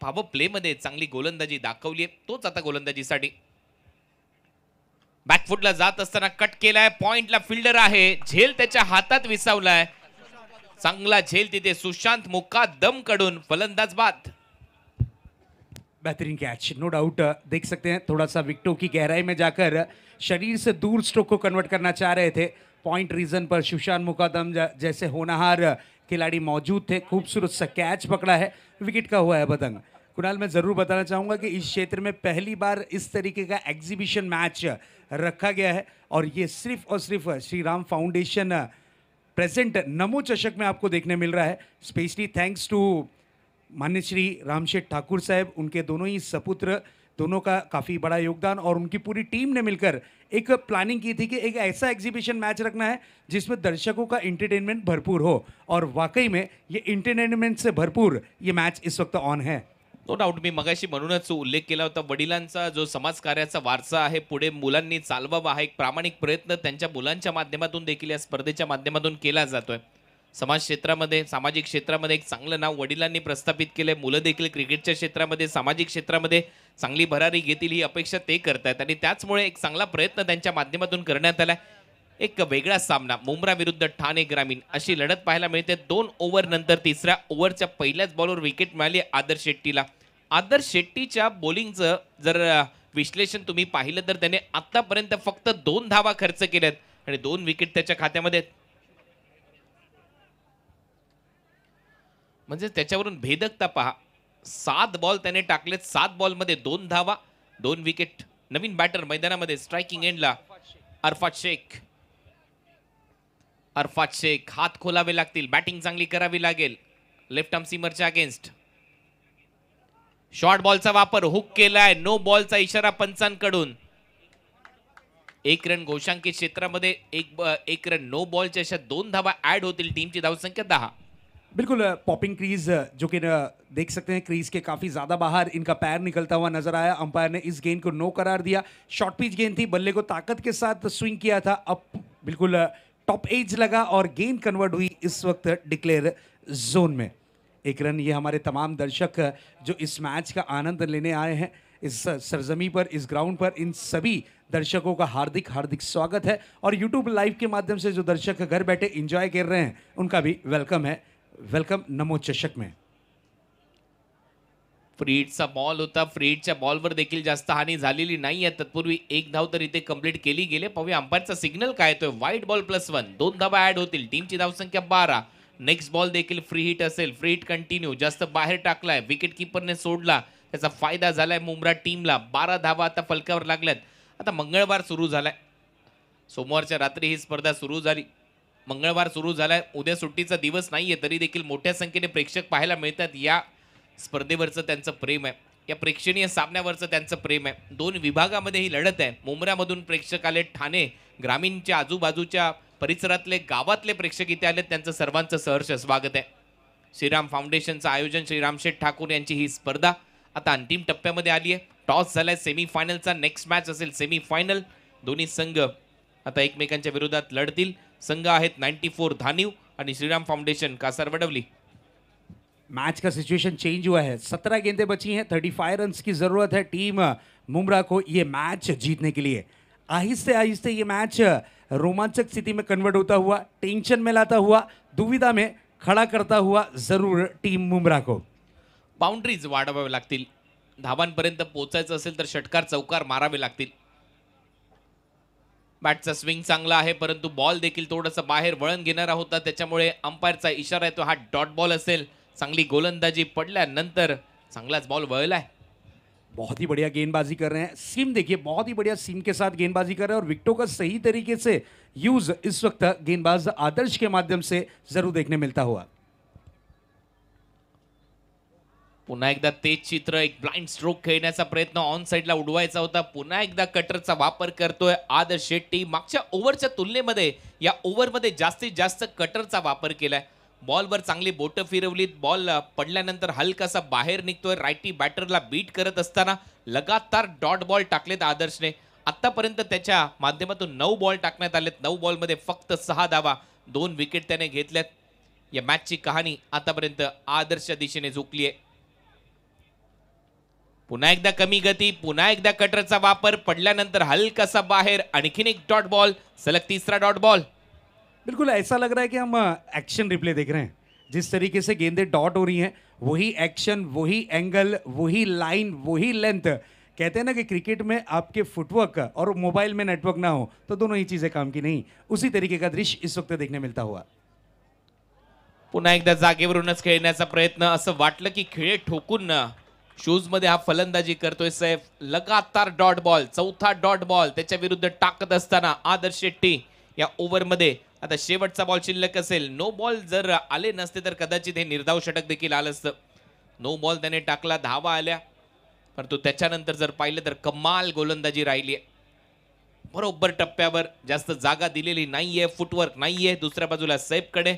फाव प्लेमध्ये चांगली गोलंदाजी दाखवली आहे तोच आता गोलंदाजीसाठी बॅकफुटला जात कट केलाय पॉइंटला फिल्डर आहे झेल त्याच्या हातात विसावलाय चांगला झेल तिथे सुशांत मुक्का दम कडून फलंदाज बाद बेहतरीन कैच नो डाउट देख सकते हैं थोड़ा सा विकटों की गहराई में जाकर शरीर से दूर स्ट्रोक को कन्वर्ट करना चाह रहे थे पॉइंट रीजन पर सुशांत मुकादम जैसे होनहार खिलाड़ी मौजूद थे खूबसूरत सा कैच पकड़ा है विकेट का हुआ है बदंग कुणाल मैं ज़रूर बताना चाहूँगा कि इस क्षेत्र में पहली बार इस तरीके का एग्जीबिशन मैच रखा गया है और ये सिर्फ और सिर्फ श्री राम फाउंडेशन प्रेजेंट नमो चषक में आपको देखने मिल रहा है स्पेशली थैंक्स टू मान्य श्री रामशेठ ठाकुर साहब उनके दोनों ही सपुत्र दोनों का काफ़ी बड़ा योगदान और उनकी पूरी टीम ने मिलकर एक प्लानिंग की थी कि एक ऐसा एग्जीबिशन मैच रखना है जिसमें दर्शकों का इंटरटेनमेंट भरपूर हो और वाकई में ये इंटरटेनमेंट से भरपूर ये मैच इस वक्त ऑन है नो डाऊट मी मगाशी म्हणूनच उल्लेख केला होता वडिलांचा जो समाजकार्याचा वारसा आहे पुढे मुलांनी चालवावा हा एक प्रामाणिक प्रयत्न त्यांच्या मुलांच्या माध्यमातून देखील या स्पर्धेच्या माध्यमातून केला जातोय समाज क्षेत्रामध्ये सामाजिक क्षेत्रामध्ये एक चांगलं नाव वडिलांनी प्रस्थापित केलंय मुलं देखील क्रिकेटच्या क्षेत्रामध्ये सामाजिक क्षेत्रामध्ये चांगली भरारी घेतील ही अपेक्षा ते करत आहेत आणि त्याचमुळे एक चांगला प्रयत्न त्यांच्या माध्यमातून करण्यात आला एक वेगळा सामना मुंब्रा विरुद्ध ठाणे ग्रामीण अशी लढत पाहायला मिळते दोन ओव्हर नंतर तिसऱ्या ओव्हरच्या पहिल्याच बॉलवर विकेट मिळाली आदर्श शेट्टीला आदर्श शेट्टीच्या बॉलिंगचं जर विश्लेषण तुम्ही पाहिलं तर त्याने आतापर्यंत फक्त दोन धावा खर्च केल्यात आणि दोन विकेट त्याच्या खात्यामध्ये म्हणजे त्याच्यावरून भेदकता पहा सात बॉल त्याने टाकलेत सात बॉलमध्ये दोन धावा दोन विकेट नवीन बॅटर मैदानामध्ये स्ट्रायकिंग एंडला अरफात शेख अरफात शेख हात खोलावे लागतील बॅटिंग चांगली करावी लागेल लेफ्ट आर्म सीमरच्या अगेन्स्ट शॉर्ट बॉलचा वापर हुक केलाय नो बॉलचा इशारा पंचांकडून एक रन घोषांकित क्षेत्रामध्ये एक एक रन नो बॉलच्या अशा दोन धावा ऍड होतील टीमची धावसंख्या दहा बिल्कुल पॉपिंग क्रीज जो कि देख सकते हैं क्रीज के काफ़ी ज़्यादा बाहर इनका पैर निकलता हुआ नजर आया अंपायर ने इस गेंद को नो करार दिया शॉर्ट पिच गेंद थी बल्ले को ताकत के साथ स्विंग किया था अब बिल्कुल टॉप एज लगा और गेंद कन्वर्ट हुई इस वक्त डिक्लेयर जोन में एक रन ये हमारे तमाम दर्शक जो इस मैच का आनंद लेने आए हैं इस सरजमी पर इस ग्राउंड पर इन सभी दर्शकों का हार्दिक हार्दिक स्वागत है और यूट्यूब लाइव के माध्यम से जो दर्शक घर बैठे इंजॉय कर रहे हैं उनका भी वेलकम है वेलकम नमो चषक में फ्रीडचा बॉल होता फ्रीडच्या बॉलवर देखील जास्त हानी झालेली नाही आहे तत्पूर्वी एक धाव तर इथे कंप्लीट केली गेले पाहूया अंपायरचा सिग्नल काय येतोय व्हाईट बॉल प्लस वन दोन धावा ऍड होतील टीमची धावसंख्या बारा नेक्स्ट बॉल देखील फ्री हिट असेल फ्री हिट कंटिन्यू जास्त बाहेर टाकलाय विकेट किपरने सोडला त्याचा फायदा झालाय मुंब्रा टीमला बारा धावा आता फलकावर लागल्यात आता मंगळवार सुरू झालाय सोमवारच्या रात्री ही स्पर्धा सुरू झाली मंगळवार सुरू झालाय उद्या सुट्टीचा दिवस नाहीये तरी देखील मोठ्या संख्येने प्रेक्षक पाहायला मिळतात या स्पर्धेवरचं त्यांचं प्रेम आहे या प्रेक्षणीय सामन्यावरचं त्यांचं प्रेम आहे दोन विभागामध्ये ही लढत आहे मुंबऱ्यामधून प्रेक्षक आले ठाणे ग्रामीणच्या आजूबाजूच्या परिसरातले गावातले प्रेक्षक इथे आले त्यांचं सर्वांचं सहर्ष स्वागत आहे श्रीराम फाउंडेशनचं आयोजन श्रीराम शेठ ठाकूर यांची ही स्पर्धा आता अंतिम टप्प्यामध्ये आली आहे टॉस झालाय सेमीफायनलचा नेक्स्ट मॅच असेल सेमीफायनल दोन्ही संघ आता एकमेकांच्या विरोधात लढतील संघ आहेत नाईन्टी फोर धानीव आणि श्रीराम फाउंडेशन कासारवडवली मैच का सिचुएशन चेंज हुआ है सत्रह गेंदें बची हैं थर्टी फाइव रन की ज़रूरत है टीम मुमरा को ये मैच जीतने के लिए आहिस्ते आहिस्ते ये मैच रोमांचक स्थिति में कन्वर्ट होता हुआ टेंशन में लाता हुआ दुविधा में खड़ा करता हुआ ज़रूर टीम मुमरा को बाउंड्रीज वाढवावे लागतील धावांपर्यंत पोचायचं असेल तर षटकार चौकार मारावे लागतील बॅटचा स्विंग चांगला आहे परंतु बॉल देखील थोडंसं बाहेर वळण घेणारा होता त्याच्यामुळे अंपायरचा इशारा आहे तो हा डॉट बॉल असेल चांगली गोलंदाजी पडल्यानंतर चांगलाच बॉल वळलाय बहुत ही बढ़िया गेंदबाजी कर रहे हैं सिम देखिए बहुत ही बढ़िया सिम के साथ गेंदबाजी कर रहे हैं और विकटों का सही तरीके से यूज इस वक्त गेंदबाज आदर्श के माध्यम से जरूर देखने मिलता हुआ पुन्हा एकदा तेज चित्र एक ब्लाइंड स्ट्रोक खेळण्याचा प्रयत्न ऑन साइड उडवायचा होता पुन्हा एकदा कटरचा वापर करतोय आदर्श शेट्टी मागच्या ओव्हरच्या तुलनेमध्ये या मध्ये जास्तीत जास्त कटरचा वापर केलाय बॉलवर चांगली बोटं फिरवलीत बॉल पडल्यानंतर हलकासा बाहेर निघतोय रायटी बॅटरला बीट करत असताना लगातार डॉट बॉल टाकलेत आदर्शने आत्तापर्यंत त्याच्या माध्यमातून नऊ बॉल टाकण्यात आलेत नऊ बॉलमध्ये फक्त सहा धावा दोन विकेट त्याने घेतल्यात या मॅचची कहाणी आतापर्यंत आदर्शच्या दिशेने झुकली आहे पुन्हा एकदा कमी गती पुन्हा एकदा कटरचा वापर पडल्यानंतर हलकासा बाहेर आणखीन एक डॉट बॉल सलग तिसरा डॉट बॉल बिल्कुल ऐसा लग रहा है कि हम एक्शन रिप्ले देख रहे हैं जिस तरीके से गेंदें डॉट हो रही हैं वही एक्शन वही एंगल वही लाइन वही लेंथ कहते हैं ना कि क्रिकेट में आपके फुटवर्क और मोबाइल में नेटवर्क ना हो तो दोनों ही चीज़ें काम की नहीं उसी तरीके का दृश्य इस वक्त देखने मिलता हुआ पुनः एकदा जागेवरूनच खेळण्याचा प्रयत्न असं वाटलं की खिळे ठोकून मध्य हा फलंदाजी करतोय सैफ लगातार डॉट बॉल चौथा डॉट बॉल त्याच्या विरुद्ध टाकत असताना आदर्श शेट्टी या ओव्हरमध्ये आता शेवटचा बॉल शिल्लक असेल नो बॉल जर आले नसते तर कदाचित हे निर्धाव षटक देखील आलं असतं नो बॉल त्याने टाकला धावा आल्या परंतु त्याच्यानंतर जर पाहिलं तर कमाल गोलंदाजी राहिली आहे बरोबर टप्प्यावर जास्त जागा दिलेली नाहीये फुटवर्क नाहीये दुसऱ्या बाजूला सैफकडे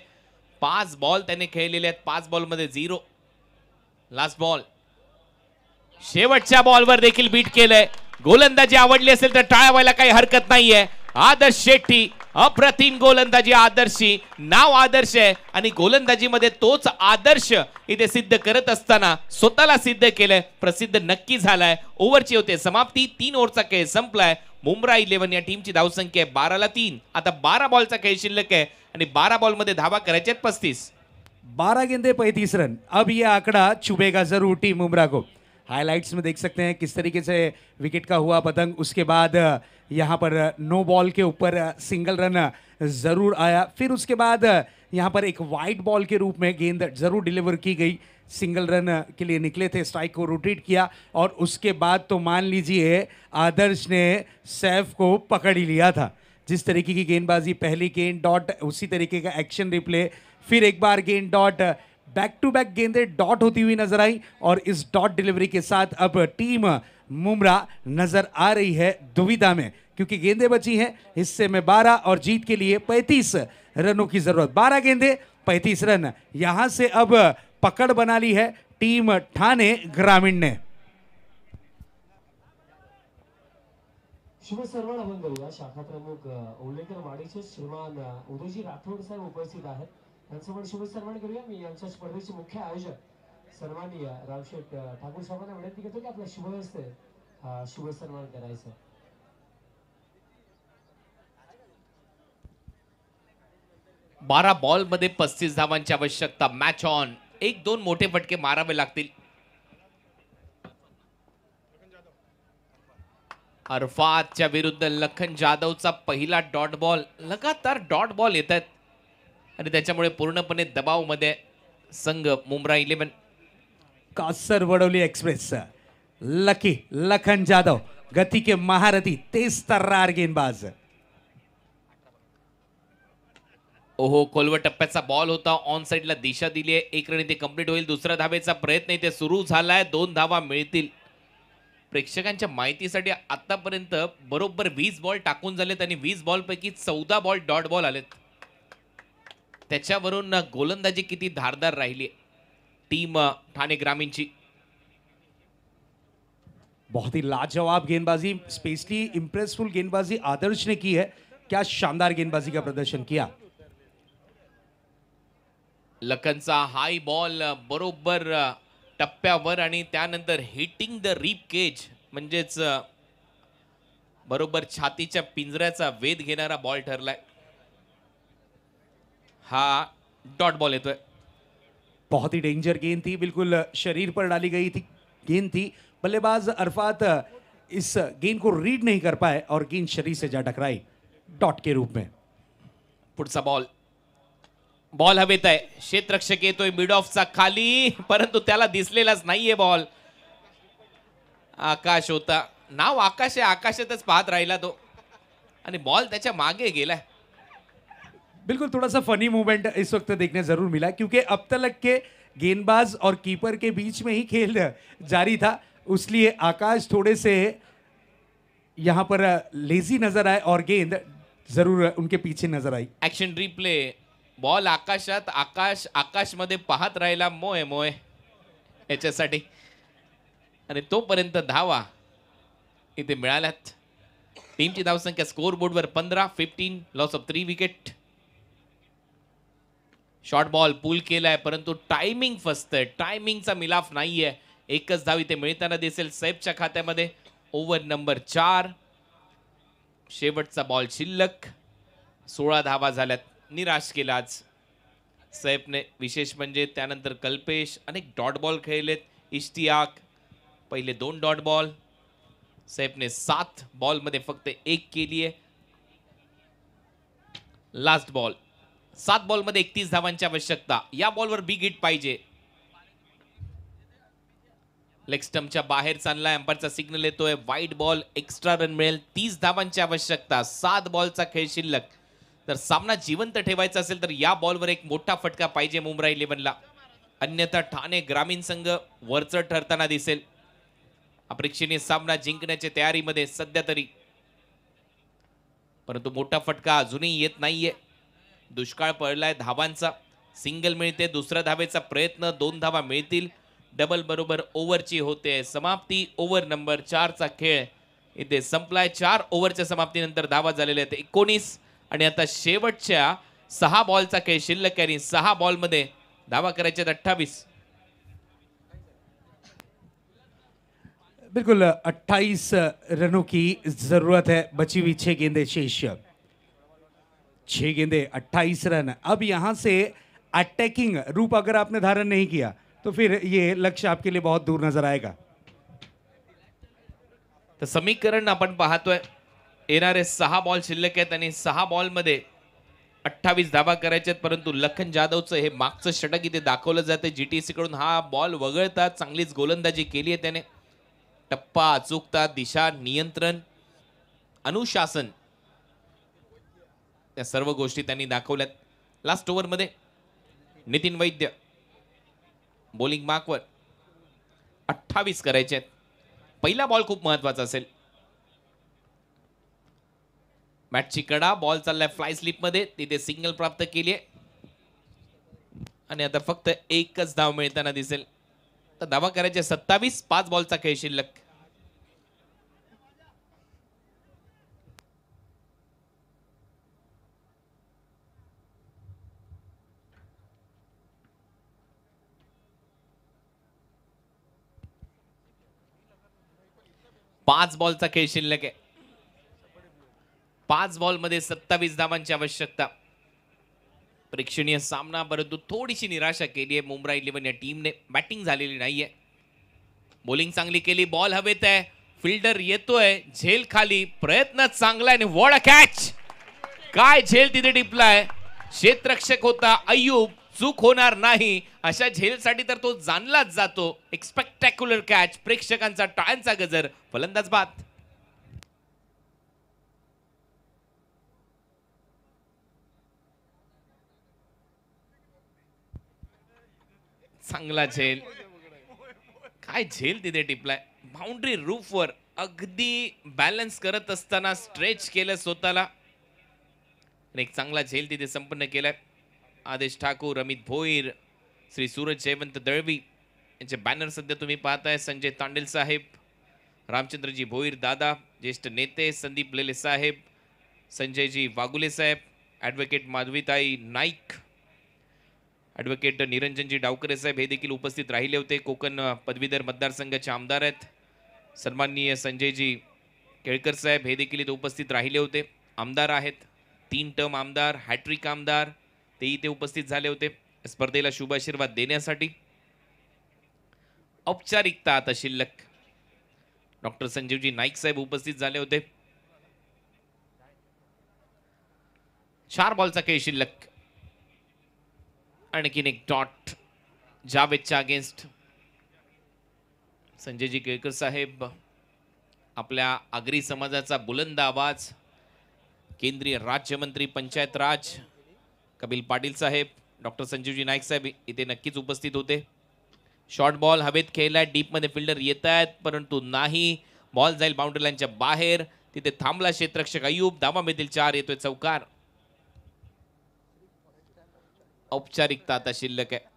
पाच बॉल त्याने खेळलेले आहेत पाच बॉलमध्ये झिरो लास्ट बॉल शेवटच्या बॉलवर देखील बीट केलंय गोलंदाजी आवडली असेल तर टाळावायला काही हरकत नाहीये आदर्श शेट्टी अप्रतिम गोलंदाजी आदर्शी नाव आदर्श आहे आणि गोलंदाजीमध्ये तोच आदर्श इथे सिद्ध करत असताना स्वतःला सिद्ध केलंय प्रसिद्ध नक्की झालाय ओव्हरची होते समाप्ती तीन ओव्हरचा खेळ संपलाय मुंब्रा इलेव्हन या टीमची धावसंख्या आहे बाराला तीन आता बारा बॉलचा खेळ शिल्लक आहे आणि बारा बॉलमध्ये धावा करायचे आहेत पस्तीस बारा गेंदे पैतीस रन अब ये आकडा चुभेगा जरूर टीम मुंब्रा को हायलाइट्स में देख सकते हैं किस तरीके से विकेट का हुआ पतंग उसके बाद यहाँ पर नो बॉल के ऊपर सिंगल रन ज़रूर आया फिर उसके बाद यहाँ पर एक वाइट बॉल के रूप में गेंद ज़रूर डिलीवर की गई सिंगल रन के लिए निकले थे स्ट्राइक को रोटेट किया और उसके बाद तो मान लीजिए आदर्श ने सैफ को पकड़ ही लिया था जिस तरीके की गेंदबाजी पहली गेंद डॉट उसी तरीके का एक्शन रिप्ले फिर एक बार गेंद डॉट बैक टू बैक गेंदे डॉट होती हुई नजर आई और इस डॉट डिलीवरी के साथ अब टीम मुमरा नजर आ रही है दुविधा में क्योंकि गेंदे बची हैं हिस्से में 12 और जीत के लिए 35 रनों की जरूरत 12 गेंदे 35 रन यहां से अब पकड़ बना ली है टीम ठाणे ग्रामीण ने शाखा प्रमुख उदयजी राठोड साहेब उपस्थित आहेत त्यांचं पण शुभ सन्मान करूया मी आमच्या स्पर्धेचे मुख्य आयोजक सन्माननीय रावशेठ ठाकूर साहेबांना विनंती करतो की आपल्या शुभ असते शुभ सन्मान करायचं बारा बॉल मध्ये पस्तीस धावांची आवश्यकता मॅच ऑन एक दोन मोठे फटके मारावे लागतील अरफातच्या विरुद्ध लखन जाधवचा पहिला डॉट बॉल लगातार डॉट बॉल येत आहेत आणि त्याच्यामुळे पूर्णपणे दबावमध्ये संघ Mumbra eleven Kasarvadavali express lucky Lakhan Jadhav गती के महारथी तेज तर्रार गेंदबाज ओहो खोलवर टप्प्याचा बॉल होता ऑन साइडला दिशा दिली आहे एक रन इथे कम्प्लीट होईल दुसऱ्या धावेचा प्रयत्न इथे सुरू झालाय दोन धावा मिळतील प्रेक्षकांच्या माहितीसाठी आतापर्यंत बरोबर वीस बॉल टाकून झालेत आणि वीस पैकी चौदा बॉल डॉट बॉल आलेत त्याच्यावरून गोलंदाजी किती धारदार राहिली टीम ठाणे ग्रामीणची बहुत ही लाजवाब गेंदबाजी स्पेशली इम्प्रेसफुल गेंदबाजी आदर्श ने की है क्या शानदार गेंदबाजी का प्रदर्शन किया लखनचा हाय बॉल बरोबर टप्प्यावर आणि त्यानंतर हिटिंग द रिप केज म्हणजेच बरोबर छातीच्या पिंजऱ्याचा वेध घेणारा बॉल ठरलाय हा डॉट बॉल येतोय बहुत ही डेंजर गेंद थी बिल्कुल शरीर पर डाली गई थी गेंद थी बल्लेबाज अरफात इस गेंद को रीड नहीं कर पाए और गेंद शरीर से जा टकराई डॉट के रूप में पुढचा बॉल बॉल हवेत आहे क्षेत्ररक्षक येतोय मिड ऑफचा खाली परंतु त्याला दिसलेलाच नाहीये बॉल आकाश होता नाव आकाश आहे आकाशातच पाहत राहिला तो आणि बॉल त्याच्या मागे गेलाय बिल्कुल थोड़ा सा फनी मूवमेंट इस वक्त देखने ज़रूर मिला क्योंकि अब तक के गेंदबाज और कीपर के बीच में ही खेल जारी था उसलिए आकाश थोड़े से यहाँ पर लेजी नजर आए और गेंद जरूर उनके पीछे नजर आई एक्शन रिप्ले बॉल आकाशात आकाश आकाश मध्ये पाहत राहिला मोय मोय याच्यासाठी आणि तोपर्यंत धावा इथे मिळाल्यात टीमची धावसंख्या बोर्ड बोर्डवर पंधरा fifteen loss of three wicket short ball pull केलाय परंतु टायमिंग आहे टायमिंगचा मिलाफ नाही आहे एकच धाव इथे मिळताना दिसेल सैफच्या खात्यामध्ये ओव्हर नंबर चार शेवटचा बॉल शिल्लक सोळा धावा झाल्यात निराश केला आज सैफने विशेष म्हणजे त्यानंतर कल्पेश अनेक डॉट बॉल खेळलेत इश्तियाक पहिले दोन डॉट बॉल सैफने सात बॉलमध्ये फक्त एक केली आहे लास्ट बॉल सात बॉलमध्ये एकतीस धावांची आवश्यकता या बॉलवर बिग हिट पाहिजे लेक्स्टमच्या बाहेर चालला अँपरचा सिग्नल येतोय वाईट बॉल एक्स्ट्रा रन मिळेल तीस धावांची आवश्यकता सात बॉलचा खेळ शिल्लक तर सामना जिवंत ठेवायचा असेल तर या बॉलवर एक मोठा फटका पाहिजे मुंबई इलेव्हनला अन्यथा ठाणे ग्रामीण संघ वरचढ ठरताना दिसेल अपेक्षेने सामना जिंकण्याच्या तयारीमध्ये सध्या तरी परंतु मोठा फटका अजूनही येत नाहीये दुष्काळ पडलाय धावांचा सिंगल मिळते दुसऱ्या धावेचा प्रयत्न दोन धावा मिळतील डबल बरोबर ओव्हरची होते समाप्ती ओव्हर नंबर चारचा खेळ इथे संपलाय चार ओव्हरच्या समाप्तीनंतर धावा झालेल्या आहेत एकोणीस आणि आता शेवटच्या सहा बॉलचा खेळ शिल्लक आहे सहा बॉलमध्ये धावा करायचे आहेत अठ्ठावीस बिल्कुल अठ्ठावीस रनों की ज़रूरत है बची हुई छः गेंदे छह गेंदे 28 रन अब यहां से अटैकिंग रूप अगर आपने धारण नहीं किया तो फिर ये लक्ष्य आपके लिए बहुत दूर नजर आएगा तर समीकरण आपण पाहतोय येणारे सहा बॉल शिल्लक आहेत आणि सहा बॉलमध्ये अठ्ठावीस धावा करायचे आहेत परंतु लखन जाधवचं हे मागचं षटक इथे दाखवलं जाते जी टी हा बॉल वगळता चांगलीच गोलंदाजी केली आहे त्याने टप्पा अचूकता दिशा नियंत्रण अनुशासन त्या सर्व गोष्टी त्यांनी दाखवल्यात लास्ट ओव्हरमध्ये नितीन वैद्य बॉलिंग मार्कवर अठ्ठावीस करायचे आहेत पहिला बॉल खूप महत्वाचा असेल मॅटची कडा बॉल चाललाय फ्लाय स्लिपमध्ये तिथे सिग्नल प्राप्त केली आहे आणि आता फक्त एकच धाव मिळताना दिसेल तर धावा करायचे सत्तावीस पाच बॉलचा खेळ शिल्लक पाच बॉलचा खेळ शिल्लक आहे पाच बॉल मध्ये सत्तावीस धावांची आवश्यकता प्रेक्षणीय सामना परंतु थोडीशी निराशा केली आहे मुंब्रा इलेव्हन या टीमने बॅटिंग झालेली नाहीये बॉलिंग चांगली केली बॉल हवेत आहे फिल्डर येतोय झेल खाली प्रयत्न चांगला आणि वॉड कॅच काय झेल तिथे टिपलाय क्षेत्रक्षक होता अय्यूब चूक होणार नाही अशा झेलसाठी तर तो जाणलाच जातो एक कॅच प्रेक्षकांचा टाळ्यांचा गजर फलंदाज बात. चांगला झेल काय झेल तिथे टिपलाय बाउंड्री वर, अगदी बॅलन्स करत असताना स्ट्रेच केलं स्वतःला एक चांगला झेल तिथे संपन्न केलाय आदेश ठाकूर अमित भोईर श्री सूरज जयवंत दळवी यांचे बॅनर सध्या तुम्ही पाहताय संजय तांडेल साहेब रामचंद्रजी भोईर दादा ज्येष्ठ नेते संदीप लेले साहेब संजयजी वागुले साहेब ॲडव्होकेट माधवीताई नाईक ॲडव्होकेट निरंजनजी डावकरे साहेब हे देखील उपस्थित राहिले होते कोकण पदवीधर मतदारसंघाचे आमदार आहेत सन्माननीय संजयजी केळकर साहेब हे देखील इथं उपस्थित राहिले होते आमदार आहेत तीन टर्म आमदार हॅट्रिक आमदार ते इथे उपस्थित झाले होते स्पर्धेला शुभाशीर्वाद देण्यासाठी औपचारिकता आता शिल्लक डॉक्टर संजीवजी नाईक साहेब उपस्थित झाले होते चार बॉलचा खेळ शिल्लक आणखीन एक डॉट जावेदच्या अगेन्स्ट संजयजी केळकर साहेब आपल्या आगरी समाजाचा बुलंद आवाज केंद्रीय राज्यमंत्री पंचायत राज कपिल पाटील साहेब डॉक्टर संजीवजी नाईक साहेब इथे नक्कीच उपस्थित होते शॉर्ट बॉल हवेत खेळलाय डीपमध्ये फिल्डर येत आहेत परंतु नाही बॉल जाईल बाउंड्री बाहेर तिथे थांबला क्षेत्रक्षक अयूब धावा मिळतील चार येतोय चौकार औपचारिकता आता शिल्लक आहे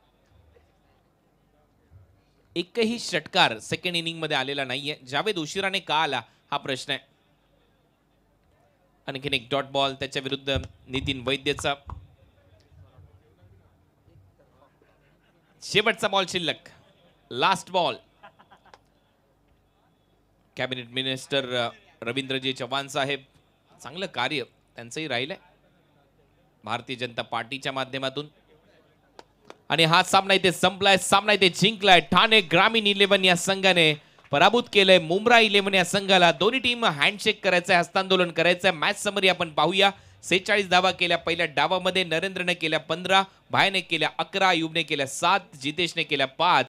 एकही षटकार सेकंड इनिंग मध्ये आलेला नाहीये जावेद उशिराने का आला हा प्रश्न आहे आणखीन एक डॉट बॉल त्याच्या विरुद्ध नितीन वैद्यचा शेवटचा बॉल शिल्लक last ball cabinet minister Ravindraji Chavan साहेब चांगलं कार्य त्यांचंही राहिलंय भारतीय जनता पार्टीच्या माध्यमातून आणि हा सामना इथे संपलाय सामना इथे जिंकलाय ठाणे ग्रामीण इलेव्हन या संघाने पराभूत केलंय मुंब्रा इलेव्हन या संघाला दोन्ही टीम हँडशेक करायचंय हस्तांदोलन करायचंय मॅच समरी आपण पाहूया सेहेचाळीस धावा केल्या पहिल्या डावामध्ये नरेंद्रने केल्या पंधरा भायने केल्या अकरा युबने केल्या सात जितेशने केल्या पाच